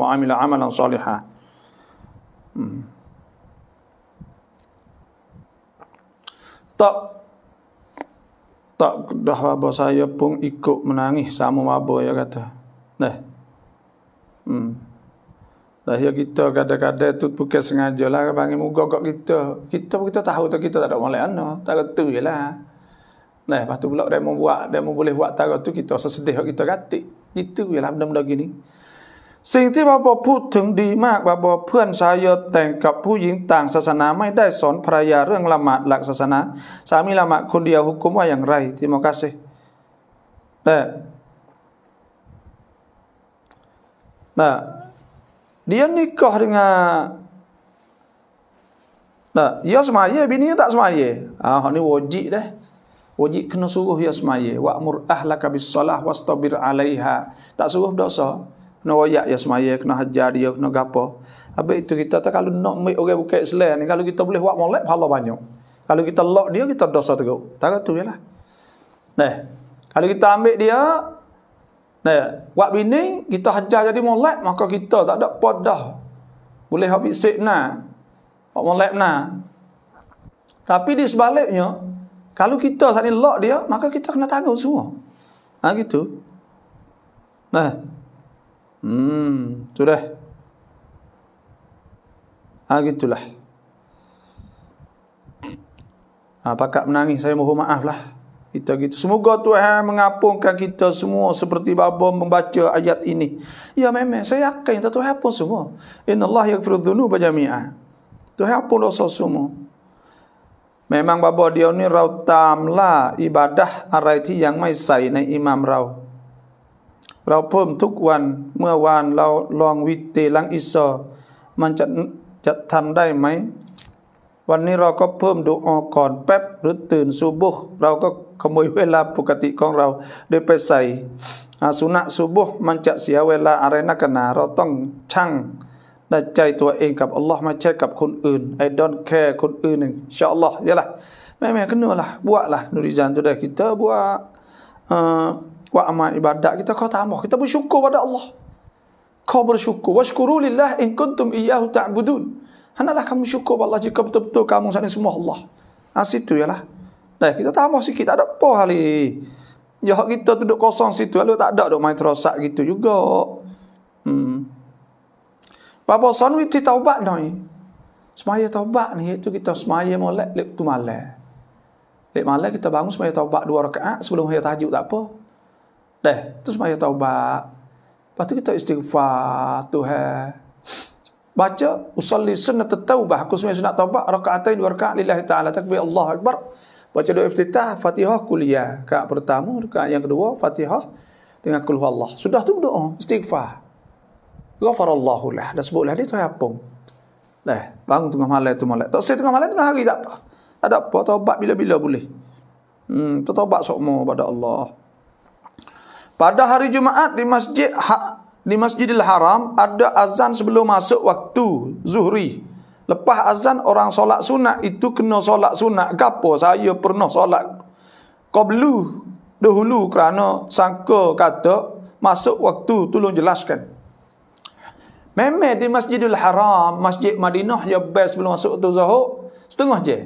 وعمل عملا صالحا tak tak dah wabo saya pun ikut menangis sama wabo ya kata. Nah. Hmm. Lah ya kita kadang-kadang tu bukan sengaja lah panggil muka kok kita. Kita kita tahu tu kita tak ada molek ana. Tak kata je lah. Nah, lepas tu pula dia mau buat, dia mau boleh buat tarot tu kita rasa sedih kita katik. Itu je lah benda-benda gini. สิ่งที่บาบอพูดถึงดีมากบาบอเพื่อนชายโยแต่งกับผู้หญิงต่างศาสนาไม่ได้สอนภรรยาเรื่องละหมาดหลักศาสนาสามีละหมาดคนเดียวฮุกุมว่าอย่างไรที่มอกัสเแต่นะดียนี่กอห์ดิงะนะยาสมาเย่บินี้ตักสมาเย่อ่าฮอนี่วจิเด้วจิคนสุขุยสมาเยวะมุรอัลลกับิสซาลาห์วัสตอบิรอัลไลฮะตักสุขุดอสอ kena royak ya semaya, kena hajar dia, kena gapo. Habis itu kita tak kalau nak ambil orang buka Islam ni, kalau kita boleh buat molek, pahala banyak. Kalau kita lock dia, kita dosa teruk. Tak tu je lah. Nah, kalau kita ambil dia, nah, buat bini, kita hajar jadi molek, maka kita tak ada podah. Boleh habis sik na. Buat molek na. Tapi di sebaliknya, kalau kita saat ni lock dia, maka kita kena tanggung semua. Ha, gitu. Nah, Hmm, tu dah. Ha, ah, gitulah. Ha, pakat menangis saya mohon maaf lah. Kita gitu. Semoga Tuhan mengapungkan kita semua seperti babo membaca ayat ini. Ya memang, saya akan yang Tuhan apa semua. Inna Allah yakfiru dhunu bajami'ah. Tuhan apa dosa semua. Memang babo dia ni rautam lah ibadah arayti yang maisai na imam rautam. เราเพิ่มทุกวันเมื่อวานเราลองวิตีลังอิสอมันจะจะทำได้ไหมวันนี้เราก็เพิ่มดูออก่อนแป๊บหรือตื่นซูบุกเราก็ขโมยเวลาปกติของเราโดยไปใส่อาสุนะซูบุกมันจะเสียเวลาอะไรนักหนาเราต้องช่างได้ใจตัวเองกับอัลลอฮ์ไม่ใช่กับคนอื่นไอ้ดอนแคร์คนอื่นหนึ่งชาอัลลอฮ์ยงละ แม่แม่ก็เนื้อละบัวละนุริจานตัวใดกิตเตอร์บัวเอ่อ kuat amal ibadat kita kau tambah kita bersyukur pada Allah kau bersyukur washkuru in kuntum iyyahu ta'budun hendaklah kamu syukur pada Allah jika betul-betul kamu sana semua Allah ah situ ialah dah kita tambah sikit tak ada apa hal ini Ya, kita duduk kosong situ. Lalu tak ada dok main terosak gitu juga. Hmm. Bapa son witi taubat noi. Semaya taubat ni itu kita semaya molek lek tu malam. Lek malam kita bangun semaya taubat dua rakaat sebelum hayat tahajud tak apa. Dah, terus semaya taubat. Lepas tu kita istighfar Tuhan. Baca usalli sunnat taubat. Aku semaya sunnat taubat. Rakaatain warka'at lillahi ta'ala. Takbir Allah Akbar. Baca doa iftitah. Fatihah kuliah. Rakaat pertama. Rakaat yang kedua. Fatihah. Dengan kulhu Allah. Sudah tu berdoa. Istighfar. Ghafarallahu lah. Dah sebutlah dia Tuhan apa. Dah, bangun tengah malam tu malam. Tak usah tengah malam tengah hari tak apa. Tak ada apa, taubat bila-bila boleh. Hmm, tertaubat sokmo pada Allah. Pada hari Jumaat di masjid ha, di Masjidil Haram ada azan sebelum masuk waktu zuhri. Lepas azan orang solat sunat itu kena solat sunat. Gapo saya pernah solat qablu dahulu kerana sangka kata masuk waktu tolong jelaskan. Memang di Masjidil Haram, Masjid Madinah ya best sebelum masuk waktu zuhur setengah je.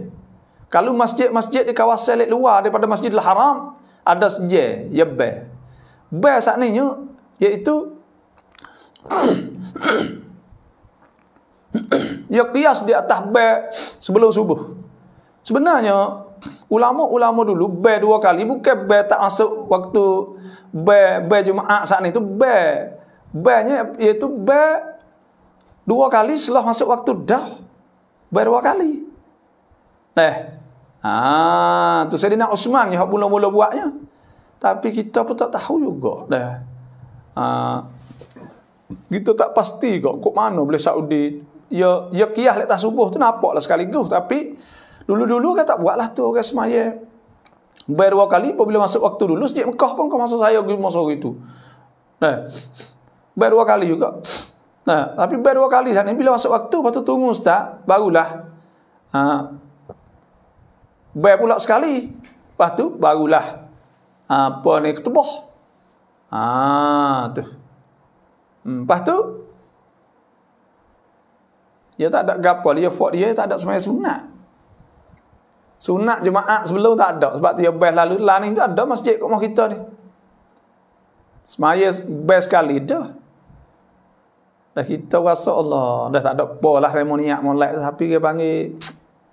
Kalau masjid-masjid di kawasan luar daripada Masjidil Haram ada sejer, ya best. Bel saatnya iaitu ya *coughs* kias di atas bel sebelum subuh. Sebenarnya ulama-ulama dulu bel dua kali bukan bel tak masuk waktu bel bel jumaat saat itu bel belnya yaitu bel dua kali setelah masuk waktu dah bel dua kali. Eh, ah, tu saya dengar Osman yang mula-mula buatnya tapi kita pun tak tahu juga dah. Ha, kita tak pasti kok kok mana boleh Saudi ya ya kiah lek subuh tu nampak lah sekali guh tapi dulu-dulu kan tak buatlah tu orang semaya berdua kali apabila masuk waktu dulu sejak Mekah pun kau masuk saya gitu masuk itu nah eh, berdua kali juga nah eh, tapi berdua kali sana bila masuk waktu patut tunggu ustaz barulah ha, ah, ber pula sekali patu barulah apa ah, ni ketubah. Ha tu. Hmm, lepas tu dia tak ada gapo, dia fuk dia tak ada sembahyang sunat. Sunat jemaah sebelum tak ada sebab tu dia best lalu lah ni tak ada masjid kat rumah kita ni. Sembahyang best sekali dah. Dah kita rasa Allah, dah tak ada apa lah remoniak molek tapi dia panggil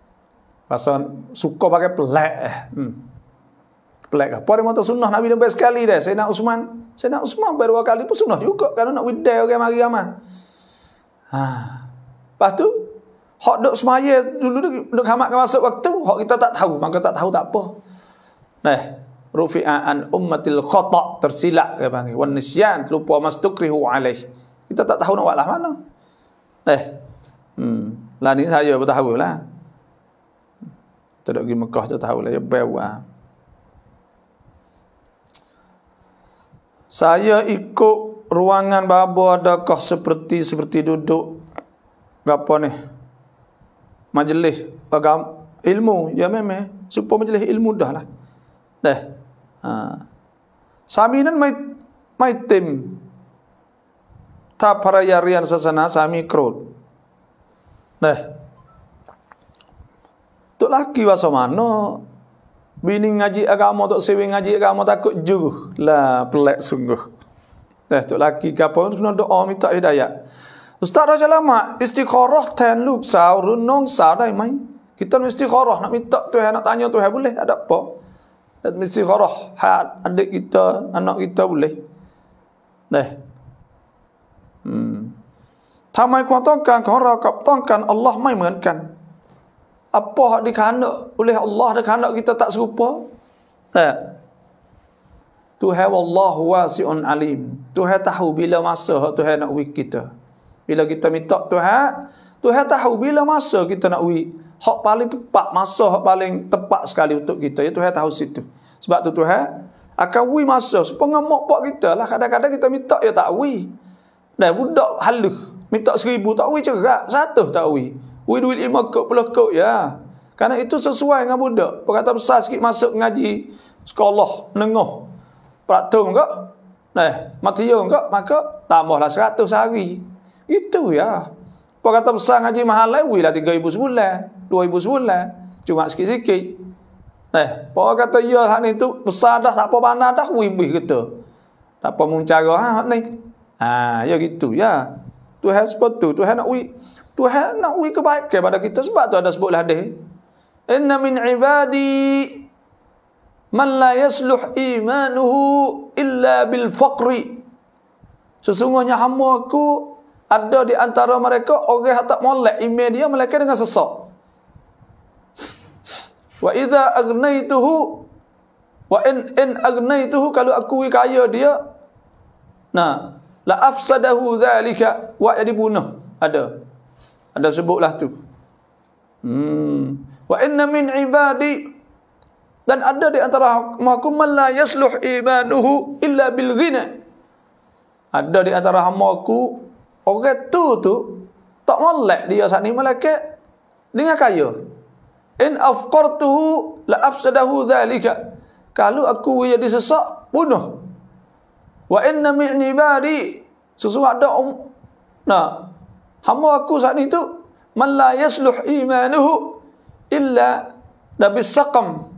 *tsk* rasa suka pakai pelek. Hmm pelik apa dia mata sunnah Nabi lebih sekali dah saya nak Usman saya nak Usman baru dua kali pun sunnah juga kalau nak widai orang okay, mari ramai ha lepas tu hak duk semaya dulu duk, duk hamatkan masuk waktu hak kita tak tahu maka tak tahu tak apa nah rufi'an ummatil khata tersilap ke panggil wan nisyan lupa mastukrihu alaih kita tak tahu nak buatlah mana eh hmm lah ni saya pun tahu lah hmm. tak pergi Mekah tak tahu ya, lah ya bewa Saya ikut ruangan babo adakah seperti seperti duduk gapo ni? Majlis agama ilmu ya meme supaya majlis ilmu dah lah. Dah. Ha. Saminan mai mai tim. Ta para yarian sesana sami krut. Dah. Tu laki waso mano Bini ngaji agama tak sewi ngaji agama takut juruh. Lah pelak sungguh. Dah eh, tu laki ke apa pun kena doa minta hidayah. Ustaz Raja Lama istiqarah ten luk saw runong saw dai mai. Kita mesti istiqarah nak minta tu nak tanya tu boleh ada apa. Dan mesti istiqarah hak adik kita anak kita boleh. Dah. Hmm. Tamai kuat tongkan kau rakap tongkan Allah mai mengankan apa hak dikhanak oleh Allah dikhanak kita tak serupa tak Tuhan Allah wasi'un alim Tuhai tahu bila masa tuhai nak wik kita bila kita minta tuhai, tuhai tahu bila masa kita nak wik hak paling tepat masa hak paling tepat sekali untuk kita ya tuhai tahu situ sebab tu tuhai, akan wik masa supaya mak pak kita lah kadang-kadang kita minta ya tak wik dan budak halus minta seribu tak wik cerak satu tak wik duit lima kot puluh kot ya. Karena itu sesuai dengan budak. Perkataan besar sikit masuk ngaji sekolah menengah. Praktum kot. Nah, matiung kot. Eh, maka tambahlah seratus sehari. Itu ya. Perkataan besar ngaji mahal lewi lah tiga ibu sebulan. Dua ibu sebulan. Cuma sikit-sikit. Nah, eh, orang kata ya lah ni tu besar dah tak apa mana dah wibih gitu. Tak apa mun cara ha, ni. Ha, ya gitu ya. Tuhan seperti tu. Tuhan nak wibih. Tuhan nak ui kebaikan pada kita sebab tu ada sebut hadis. Inna min ibadi man la yasluh imanuhu illa bil faqri. Sesungguhnya hamba aku ada di antara mereka orang yang tak molek iman dia mereka dengan sesak. Wa idza agnaituhu wa in in agnaituhu kalau aku kaya dia nah la afsadahu zalika, wa jadi bunuh, ada ada sebutlah tu. Hmm. Wa inna min ibadi dan ada di antara mahkum man la yasluh ibaduhu illa bil ghina. Ada di antara hamba aku orang tu tu tak molek dia saat ni malaikat dengan kaya. In afqartuhu la afsadahu dhalika. Kalau aku jadi sesak bunuh. Wa inna min ibadi susu ada um, nah Hamba aku saat itu tu man la yasluh imanuhu illa dabis saqam.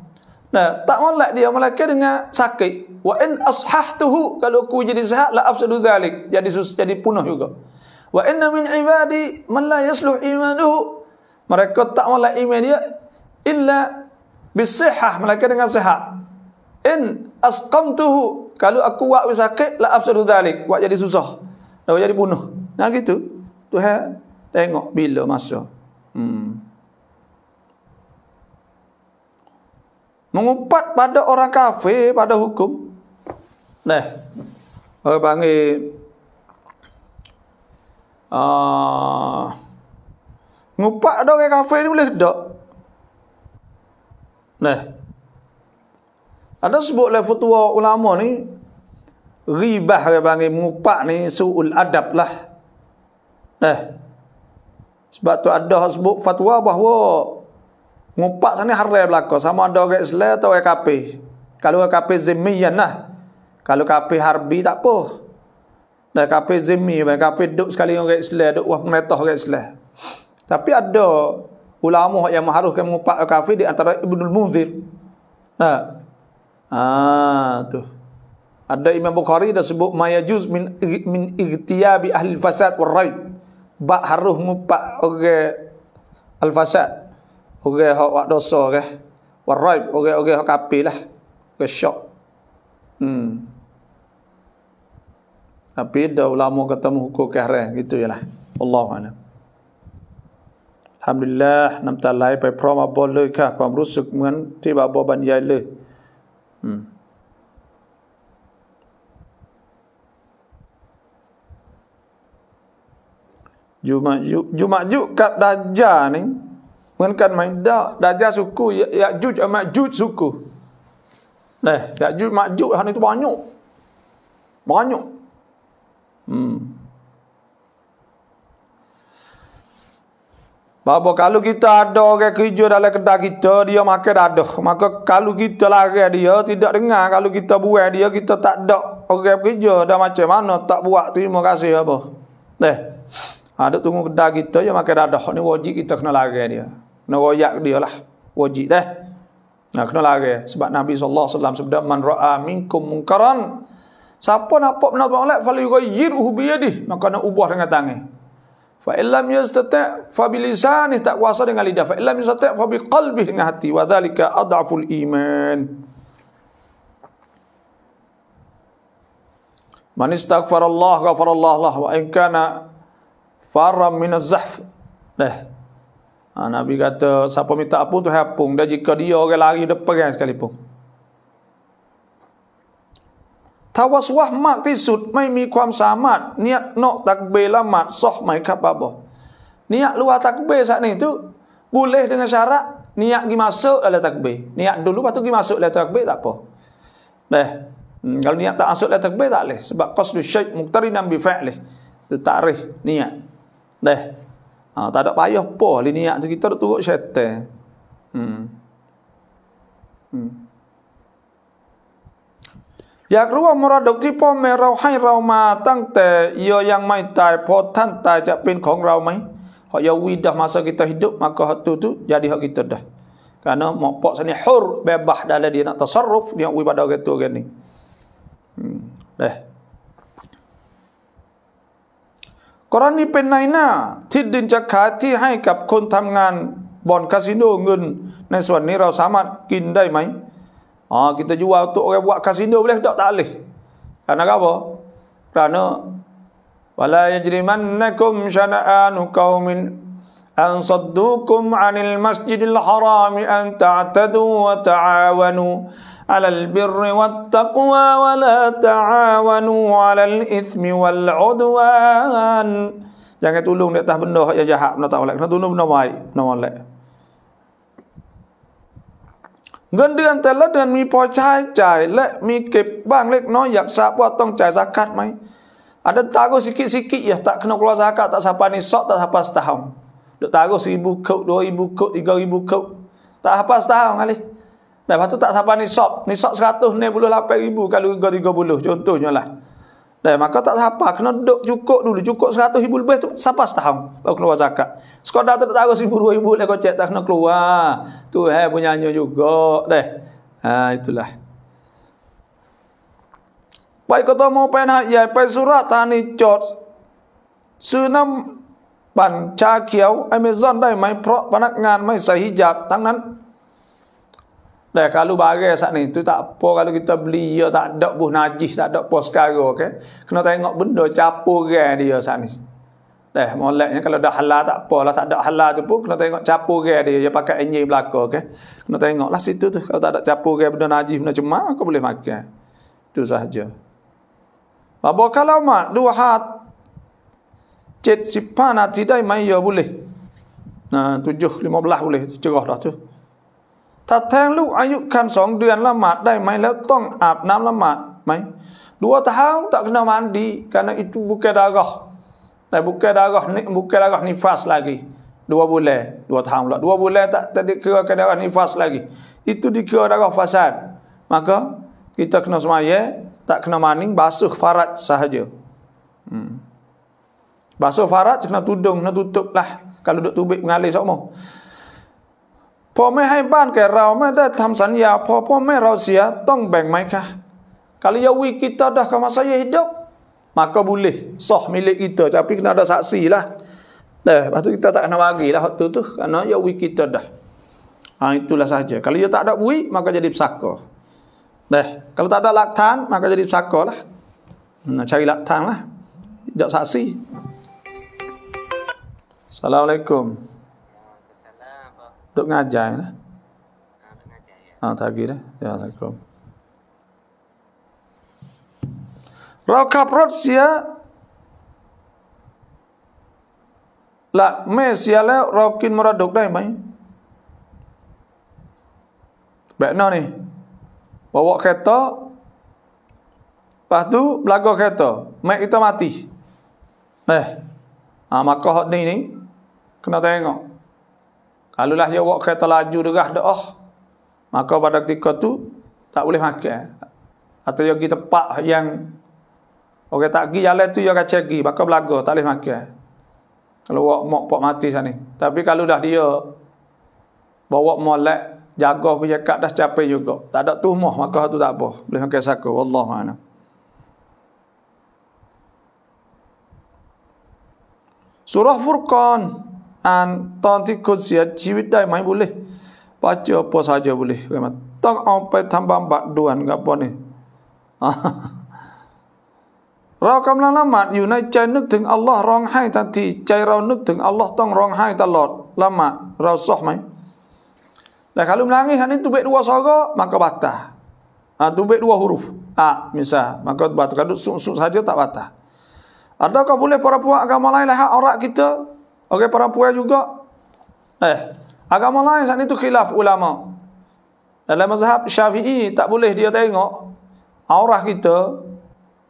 Nah, tak molek dia melaka dengan sakit. Wa in ashahtuhu kalau aku jadi sehat la absadu zalik. Jadi sus, jadi punah juga. Wa inna min ibadi man la yasluh imanuhu mereka tak molek iman dia illa bisihah melaka dengan sehat. In asqamtuhu kalau aku buat sakit la absadu zalik. Buat jadi susah. Dah jadi punah. Nah gitu. Tuhan tengok bila masa. Hmm. Mengumpat pada orang kafir pada hukum. Nah. Orang bangi ah uh, ngumpat orang kafir ni boleh tak? Nah. Ada sebutlah fatwa ulama ni ribah orang panggil mengumpat ni suul adab lah. Eh. Sebab tu ada sebut fatwa bahawa ngupak sana haram belaka sama ada orang Islam atau orang kafir. Kalau orang kafir zimmiyan lah. Kalau kafir harbi tak apa. Dan kafir zimmi, kafir duk sekali orang Islam, duk wah pemerintah orang Islam. Tapi ada ulama yang mengharuskan mengupak kafir di antara Ibnul Munzir. Ha. ah tu. Ada Imam Bukhari dah sebut mayajuz min min igtiyabi ahli fasad war raid bak haruh ngupak oge al oge hok hak wak dosa ke waraib oge orang hak kafir lah ke syok hmm tapi dah ulama kata hukum kahre gitu jelah Allah alam Alhamdulillah nam talai pai prom abol lekah kwam rusuk mun ti yai le hmm Jumajuk Jumajuk kat Daja ni Mengenakan main Tak dajah suku Yakjuj ya, Makjuj suku Eh Yakjuj Makjuj Hari tu banyak Banyak Hmm Bapa kalau kita ada orang kerja dalam kedai kita dia makan dadah. Maka kalau kita larang dia tidak dengar, kalau kita buat dia kita tak ada orang kerja dah macam mana tak buat terima kasih apa. Teh. Eh. Ha, duk tunggu kedah kita je makan dadah ni wajib kita kena larang dia. Kena royak dia lah. Wajib dah. Nah, ha, kena larang. Sebab Nabi SAW alaihi wasallam sabda man ra'a minkum munkaran siapa nampak benda tu molek fal yughayyiruhu bi yadihi maka nak ubah dengan tangan. Fa illam yastati' fa bilisanih tak kuasa dengan lidah. Fa illam yastati' fa biqalbihi dengan hati. Wa dzalika adhaful iman. Man istaghfarallah ghafarallah lahu wa in kana faram min az-zahf. Eh. Ha, Nabi kata siapa minta apa tu hapung dan jika dia orang lari dia perang sekalipun. Tawaswah mak tisut mai mi kuam samat niat nok takbir lamat soh mai kapabo. Niat luar takbir saat ni tu boleh dengan syarat niat gi masuk dalam takbir. Niat dulu lepas tu gi masuk dalam takbir tak apa. Dah. Eh, hmm, kalau niat tak masuk dalam takbir tak leh sebab qasdu syai muqtarinan bi fi'li. Itu takrif niat. Dah. Ha, tak ada payah apa li niat tu kita nak turut syaitan. Hmm. Hmm. Ya kruwa muraduk ti po me rau hai rau ma tang te yo yang mai tai po tan tai jak pin kong rau mai. Hak ya widah masa kita hidup maka hak tu tu jadi hak kita dah. Karena mak pok sini hur bebas dalam dia nak tasarruf dia ibadah gitu gini. Hmm. Deh. Hmm. กรณีเป็นในหน้าที่ดินจะขายที่ให้กับคนทำงานบ่อนคาสิโนเงิน ในส่วนนี้เราสามารถกินได้ไหมอ๋อคิดจะวัตรตัวคาสิโนเลยกดอกตาเลยกันนะครับผมพระณ์ว่าลายจริมันนะคุมชนะอานุกาวมินอันสัดดคุมอันอิลมัสยิดอัลฮารามอันตัดดูวะตะอาวนู على البر والتقوى ولا تعاونوا على الإثم والعدوان Jangan tolong di atas benda yang jahat benda tak boleh. Kena tolong benda baik, benda boleh. Gendi antara dengan mi pocai cai lek mi kep bang lek no yak sapa tong cai zakat mai. Ada tagu sikit-sikit ya tak kena keluar zakat tak sapa ni sok tak sapa setahun. Dok kau, dua ibu kau, tiga ibu kau. Tak apa setahun kali. Lepas waktu tak sabar nisab. Nisab seratus ni puluh lapan ribu kalau tiga tiga puluh. Contohnya lah. Dan maka tak sabar. Kena dok cukup dulu. Cukup seratus ribu lebih tu sabar setahun. Baru keluar zakat. Sekadar tu tak taruh seribu dua ribu lah kocek. Tak kena keluar. Tu eh punya nyonya juga. Deh. Ha, itulah. Baik kata mau pernah, ya. Pai surat tani cot. Senam pan cha kiau. Amazon dah main prok panak ngan. Main sahijab. Tangan Dah kalau barang saat ni tu tak apa kalau kita beli ya tak ada buh najis tak ada apa sekarang okey. Kena tengok benda capuran dia saat ni. Dah molatnya kalau dah halal tak apa lah tak ada halal tu pun kena tengok capuran dia dia pakai enjin belaka okey. Kena tengoklah situ tu kalau tak ada capuran benda najis benda cuma aku boleh makan. itu sahaja. Apa kalau mak dua hat cet sipan tidak mai ya boleh. Nah 7 15 boleh cerah dah tu. ถ้าแทงลูกอายุคันสองเดือนละหมาดได้ไหมแล้วต้องอาบน้ําละหมาดไหมดูเท้าตักน้ำมันดีกันนะอิจบุกเกดาก็แต่บุกเกดาก็นี่บุกเกดาก็นี่ฟาสลากีดูว่าบุเล่ดูว่าทำละดูว่าบุเล่แต่แต่เด็กเกิดอะไรนี่ฟาสลากีอิทุดิเกิดอะไรก็ฟาสัดมาก็กิตักน้ำสมัยตักน้ำมันนิ่งบาสุฟารัดสหายบาสุฟารัดจะน่าตุดงน่าตุดตุกละกันลุดตุบิงาลีสักโมพ่อไม่ให้บ้านแก่เราไม่ได้ทําสัญญาพอพ่อแม่เราเสียต้องแบ่งไหมคะกาลยาวิกิตาดะคามาซายฮิดกมาก็บุลิสอมิเลกิตาจะพิกนาดะสักสี่ละเด้อบัดนี้เราตักนาวากีละตุ้ตุ้กันเนาะยาวิกิตาดะอันนั้นแค่นั้นถ้าไม่ได้บุญมันก็จะเป็นสักก็ถ้าไม่ได้หลักฐานมันก็จะเป็นสักก็ล่ะใช้หลักฐานล่ะจะสักสิสวัสดีครับ Duk ngajar lah. ah, ya. Ah, ha, tagih dah. Ya, Assalamualaikum. Rokap rot sia. La me sia le lah, rokin meraduk dah mai. Baik no ni. Bawa kereta. Lepas tu belaga kereta. Mek kita mati. Eh. Ah, ha, maka hot ni ni kena tengok. Kalau lah dia buat kereta laju derah dah oh. Maka pada ketika tu tak boleh makan. Atau dia pergi tempat yang orang tak pergi jalan tu dia akan cegi. Maka belaga tak boleh makan. Kalau buat mok pok mati sana. Tapi kalau dah dia bawa molek jaga pun dah capai juga. Tak ada tumah maka tu tak apa. Boleh makan saka. Wallah ma'ana. Surah Furqan an tanti kursi ciwit dai mai boleh baca apa saja boleh memang tak sampai tambah bab duan gapo ni *laughs* Rau kamlang lamat yu nai cai nuk teng Allah rong hai tanti cai rau nuk teng Allah tong rong hai talot lamat rau soh mai Nah kalau menangis kan itu dua sorga maka batah Ha, tu dua huruf. Ha, misal. Maka batu kadut sum-sum saja tak batah. Adakah boleh para puak agama lain lah orang kita Okey, perempuan juga. Eh, agama lain saat itu khilaf ulama. Dalam mazhab syafi'i, tak boleh dia tengok aurah kita.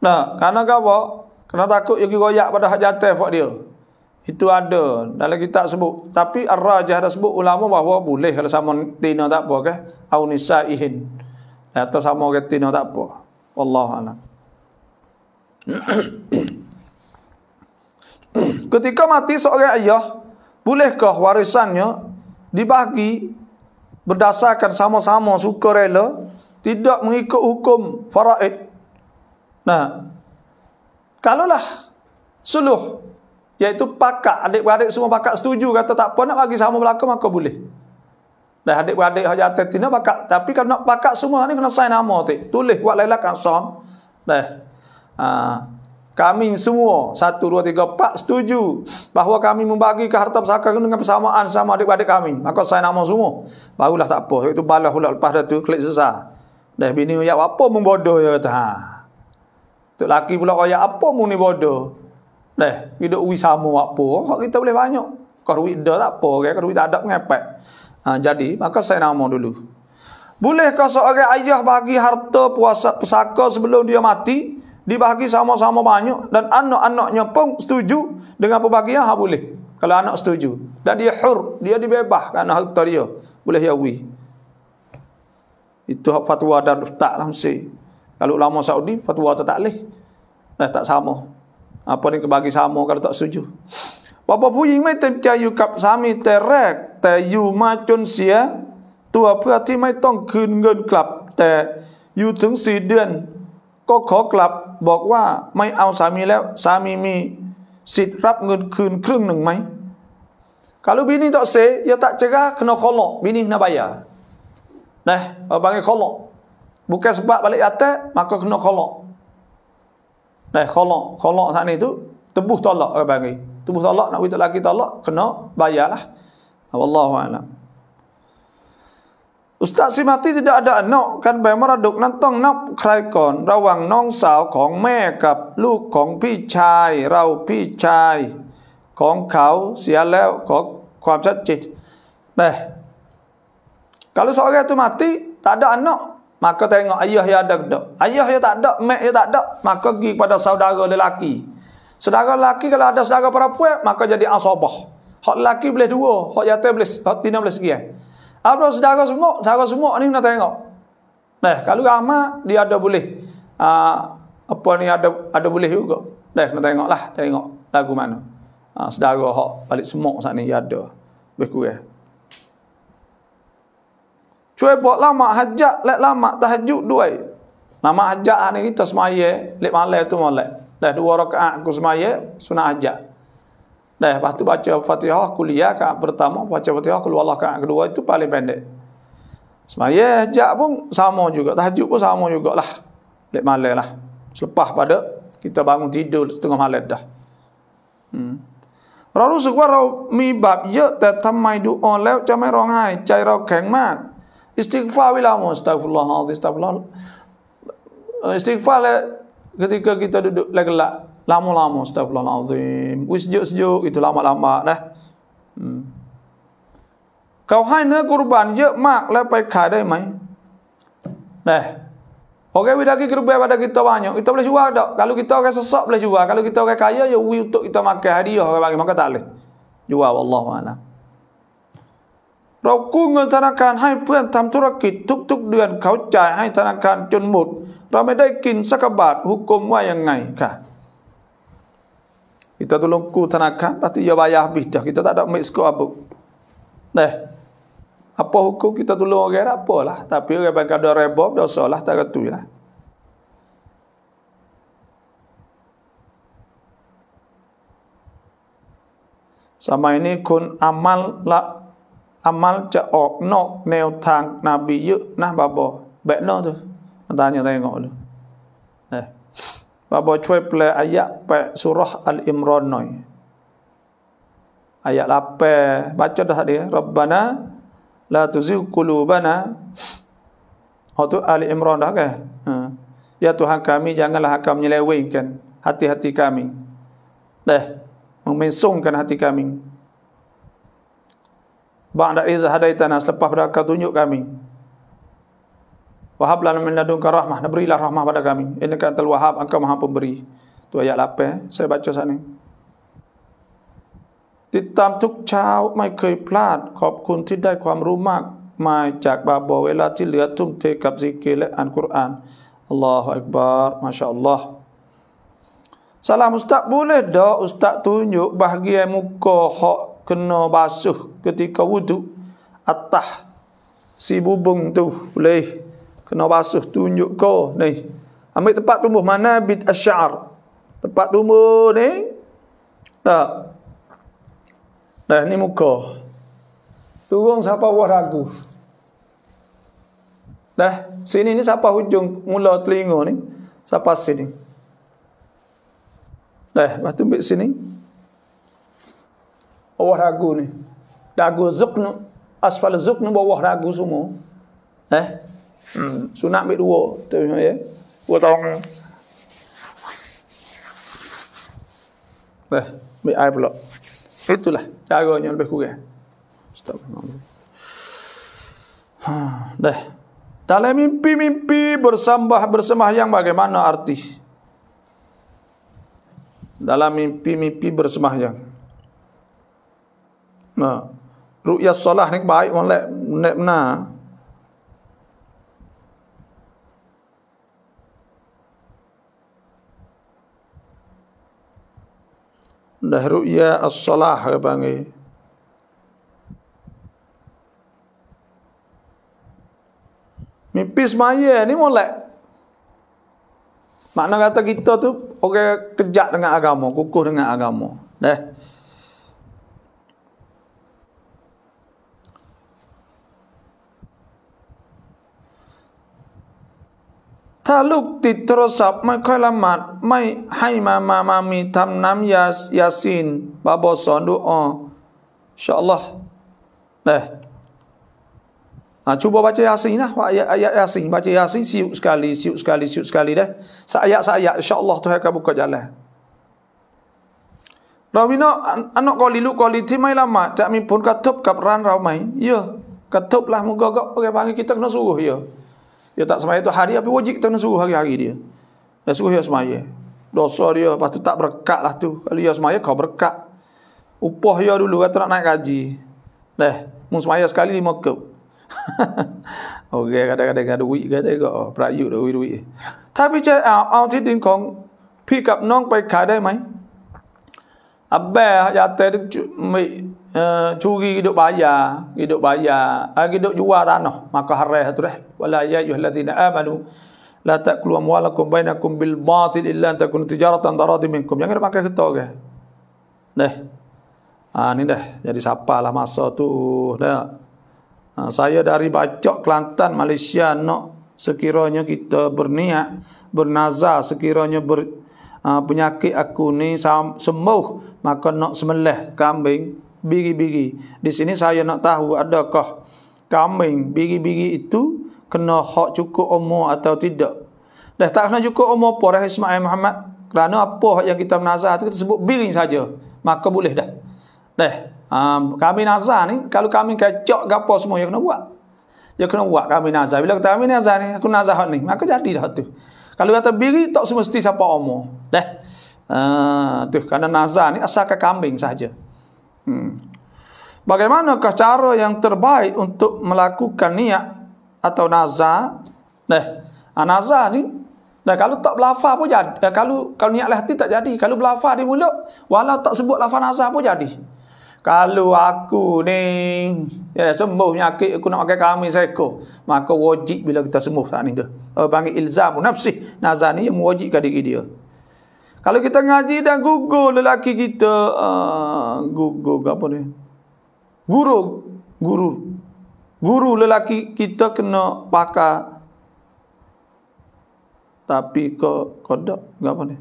Nah, kerana apa? Kerana takut dia goyak pada hajat fak dia. Itu ada dalam kita sebut. Tapi Ar-Rajah dah sebut ulama bahawa boleh kalau sama tina tak apa. Okay? Au nisa'ihin. Atau sama ke tina tak apa. Wallahualam. Ahem. *coughs* Ketika mati seorang ayah, bolehkah warisannya dibagi berdasarkan sama-sama suka rela, tidak mengikut hukum faraid? Nah, kalaulah seluruh, iaitu pakak, adik-beradik semua pakak setuju, kata tak apa, nak bagi sama belakang, maka boleh. Dah adik-beradik hanya atas tina pakak. Tapi kalau nak pakak semua ni kena sign nama tu. Tulis buat lelak kan son. Dah. Ah, kami semua satu dua tiga Pak setuju bahawa kami membagi harta pesaka dengan persamaan sama adik-adik kami. Maka saya nama semua. Barulah tak apa. Itu balah pula lepas dah tu klik sesah. Dah bini ya apa mu bodoh ya kata. Ha. Tok laki pula kaya oh, apa mu ni bodoh. Dah hidup uwi sama apa. Hak oh, kita boleh banyak. Kau duit dah tak apa. Kau duit tak ada mengepek. Ha, jadi maka saya nama dulu. Bolehkah seorang ayah bagi harta puasa pesaka sebelum dia mati? dibahagi sama-sama banyak dan anak-anaknya pun setuju dengan pembagian hak boleh kalau anak setuju dan dia hur dia dibebaskan hak dia boleh yawi itu hak fatwa dan tak lah mesti kalau ulama Saudi fatwa tu tak leh eh, tak sama apa ni kebagi sama kalau tak setuju Bapa puyi mai te tayu kap sami terek tayu macun sia tu apa hati mai tong k ืน เงินกลับแต่อยู่ถึง4เดือนก็ขอกลับบอกว่าไม่เอาสามีแล้วสามีมีสิทธิ์รับเงินคืนครึ่งหนึ่งไหมกาลูบินีต่อเสยตะเจกะขนอคอลอบินีนบายะนะบางไอ้คลบุกแกสบะไปเลยอัตเตมาก็ขนอคอลอนะคอลอคลอท่านนี้ตุตบุตลอเออบางไอ้ตบุตลอนักวิตลากิตลอขนอบายะละอัลลอฮฺอัลลอฮฺ Ustaz si mati tidak ada no kan Baik. kalau seorang itu mati tak ada anak maka tengok ayah yang ada ya tak ayah yang tak ada mak yang tak ada maka pergi kepada saudara lelaki saudara lelaki kalau ada saudara perempuan maka jadi asabah hak lelaki boleh dua hak yatim boleh hak tina boleh sekian apa saudara semua? Saudara semua ni nak tengok. Nah, kalau amat dia ada boleh. Uh, apa ni ada ada boleh juga. Nah, nak tengoklah, tengok lagu mana. Uh, ah, saudara hak balik semok sat ni ada. Lebih kurang. Cuai buat lama hajat, lek lama tahajud dua. Nama hajat ni kita semaya, lek malam tu malam. Dah dua rakaat aku semaya, sunah hajat. Nah, lepas tu baca Fatihah kuliah kat pertama, baca Fatihah keluarlah kat kedua itu paling pendek. Semaya hijab eh, pun sama juga, tahajud pun sama jugalah. Lek malam lah. Selepas pada kita bangun tidur tengah malam dah. Hmm. Lalu sekuat rau mi bab ya tetamai on lew camai rongai cai rau keng mat. Istighfar bila astaghfirullah astagfirullahaladzim astagfirullahaladzim. Istighfar le ketika kita duduk lek lagelak lama-lama astagfirullahalazim. Wis sejuk-sejuk itu lama-lama dah. Hmm. Kau hai ne kurban je mak lah pai kai dai mai. Dah. Oke okay, widagi kurban pada kita banyak. Kita boleh jual tak? Kalau kita orang sesak boleh jual. Kalau kita orang kaya ya wi untuk kita makan hadiah orang bagi makan tak boleh. Jual wallahu a'lam. Rauku ngetanakan hai puan tam turakit tuk-tuk duan kau cai hai tanakan cun mut. Ramai dai kin sakabat hukum wa yang ngai kah? Kita tolong ku tenaga, pasti ia bayar habis dah. Kita tak ada ambil skor apa. Eh, apa hukum kita tolong orang okay, apa lah. Tapi orang yang ada rebob, dosa lah, tak kata ya. lah. Sama ini kun amal la amal ca ok nok neo tang nabi yuk nah babo. Bek no tu. Tanya tengok tu. Eh. Wa bo cuai ple ayat pe surah Al Imran noi. Ayat apa baca dah tadi Rabbana la tuzigh kulubana Oh tu Al Imran dah ke? Kan? Ha. Ya Tuhan kami janganlah kami menyelewengkan hati-hati kami. Dah memensungkan hati kami. Ba'da idh hadaitana selepas pada kau tunjuk kami. Wahab lana min ladunka rahmah. Dan berilah rahmah pada kami. Ini kata wahab, engkau maha pemberi. Itu ayat 8. Saya baca sana. ติดตามทุกเช้าไม่เคยพลาดขอบคุณที่ได้ความรู้มากมายจากบาบอเวลาที่เหลือทุ่มเทกับซิกเกและอันกุรอานอัลลอฮฺอักบาร์มาชาอัลลอฮฺซาลามุสตักบุเลดออุสตักตุนยุบาฮีเอมุกโกฮะกโนบาสุกติกาวุดุอัตตาซีบุบุงตุเล kena basuh tunjuk ko, ni ambil tempat tumbuh mana bit asyar tempat tumbuh ni tak dah ni muka turun siapa buah ragu dah sini ni siapa hujung mula telinga ni siapa sini dah lepas tu ambil sini buah ragu ni dagu zuknu asfal zuknu bawah ragu semua eh Hmm, sunat ambil dua. Terus ya. Dua tong. Eh, ambil air pula. Itulah caranya lebih kurang. Stop. Ha, dah. Dalam mimpi-mimpi bersambah bersemah yang bagaimana artis? Dalam mimpi-mimpi bersemah yang. Nah, ruya solah ni baik, mana? Mana? ndah ru'ya as-salah ke panggil. Mimpi semaya ni molek. Makna kata kita tu orang okay, kejak dengan agama, kukuh dengan agama. Dah. ถ้าลูกติดโทรศัพท์ไม่ค่อยละหมาดไม่ให้มามามามีทำน้ำยายาซีนบาบอสอนดูอ่อชอัลลอฮ์เด้่ะช u b a baca Yasin lah ayat a ยา t Yasin baca Yasin siuk sekali siuk sekali siuk sekali dah seayat seayat insyaallah Tuhan akan b เราพี่นาออันนกอลิลูกกอลิที่ไม่ละหมาดจะมีผลกระทบกับร้านเราไหมเยอะกระทบละมุกก็ก็โอเคบังที kita kena s u r u Dia tak semaya tu hari api wajib kita suruh hari-hari dia. Dia suruh dia semaya. Dosa dia lepas tu tak berkat lah tu. Kalau dia semaya kau berkat. Upah dia dulu kata nak naik gaji. Dah. Mung semaya sekali lima kep. *laughs* Okey kadang-kadang ada duit kata kau. Oh, Perayut duit-duit. Tapi cik, uh, ah, out kong. Pick up nong pai kadai mai. Abah jatuh tu cuci eh, curi hidup bayar, hidup bayar, ah hidup jual tanah, maka harai satu dah. Wala ya ayyuhallazina amanu la taklu amwalakum bainakum bil batil illa an takuna tijaratan taradi minkum. Jangan pakai kita ke. deh. Ah ni dah. Jadi siapalah masa tu dah. Ah, saya dari Bacok Kelantan Malaysia nak sekiranya kita berniat bernazar sekiranya ber, ha, penyakit aku ni sembuh maka nak semelih kambing biri-biri. Di sini saya nak tahu adakah kambing biri-biri itu kena hak cukup umur atau tidak. Dah tak kena cukup umur apa dah Ismail Muhammad? Kerana apa yang kita menazah itu kita sebut biri saja. Maka boleh dah. Dah. Ha, kami nazar ni, kalau kami kecok gapo semua, yang kena buat. Yang kena buat kami nazar. Bila kami nazar ni, aku nazar hak ni. Maka jadi dah tu. Kalau kata biri tak semesti siapa umur. Dah. Ah, tuh karena nazar ni ke kambing saja. Hmm. Bagaimana cara yang terbaik untuk melakukan niat atau nazar? Dah. Ah, nazar ni dah kalau tak berlafaz pun jadi. Dah, eh, kalau kalau niat lah hati tak jadi. Kalau berlafaz di mulut, walau tak sebut lafaz nazar pun jadi. Kalau aku ni Ya sembuh nyakit aku nak makan kami seekor. Maka wajib bila kita sembuh saat ni tu. Orang panggil ilzamu nafsi. Nazar ni yang mewajibkan diri dia. Kalau kita ngaji dan gugur lelaki kita. Uh, gugur ke apa ni? Guru. Guru. Guru lelaki kita kena pakar. Tapi ke kodok ke apa ni?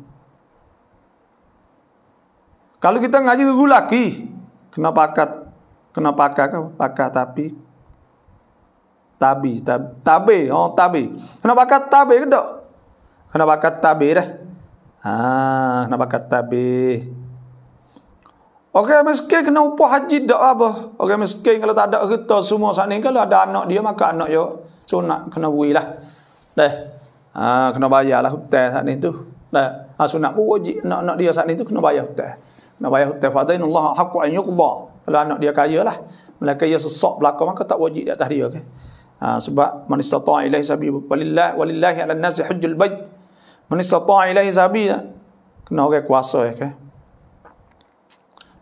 Kalau kita ngaji dengan lelaki. Kena pakat kena pakai ke pakai tapi tabi tabi oh tabi kena pakai tabi ke tak kena pakai tabi dah ah kena pakai tabi Orang okay, miskin kena upah haji tak apa. Lah, Orang okay, miskin kalau tak ada kereta semua saat ni. Kalau ada anak dia, maka anak dia sunat kena beri lah. Dah. Ha, kena bayar lah hutan saat ni tu. Dah. Ha, ah, sunat pun wajib anak-anak dia saat ni tu kena bayar hutan. Kena bayar hutan. Fadainullah haqqa an kalau anak dia kaya lah. Melainkan ia sesak belakang maka tak wajib dia atas dia. Okay? Ha, sebab man istata'a ilahi sabi walillah walillahi ala nasi hujjul bayt. Man istata'a ilahi sabi kena orang okay, kuasa. Okay? Ya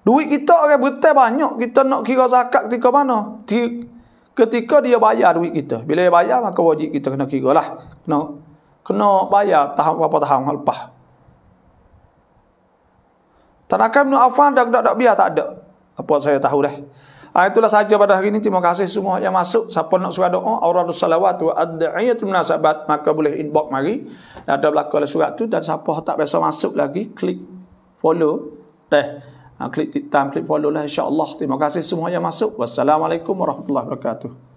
duit kita orang okay, betul banyak. Kita nak kira zakat ketika mana? Di, ketika dia bayar duit kita. Bila dia bayar maka wajib kita kena kira lah. Kena, kena bayar tahap apa tahap lepas. Tanakan bin afan dah tak biar tak ada apa saya tahu dah. Ah, itulah saja pada hari ini. Terima kasih semua yang masuk. Siapa nak surat doa, aurat salawat wa ad-da'iyat munasabat, maka boleh inbox mari. Ada berlaku oleh surat tu dan siapa tak biasa masuk lagi, klik follow. Dah. Eh, klik tip klik follow lah insyaAllah. Terima kasih semua yang masuk. Wassalamualaikum warahmatullahi wabarakatuh.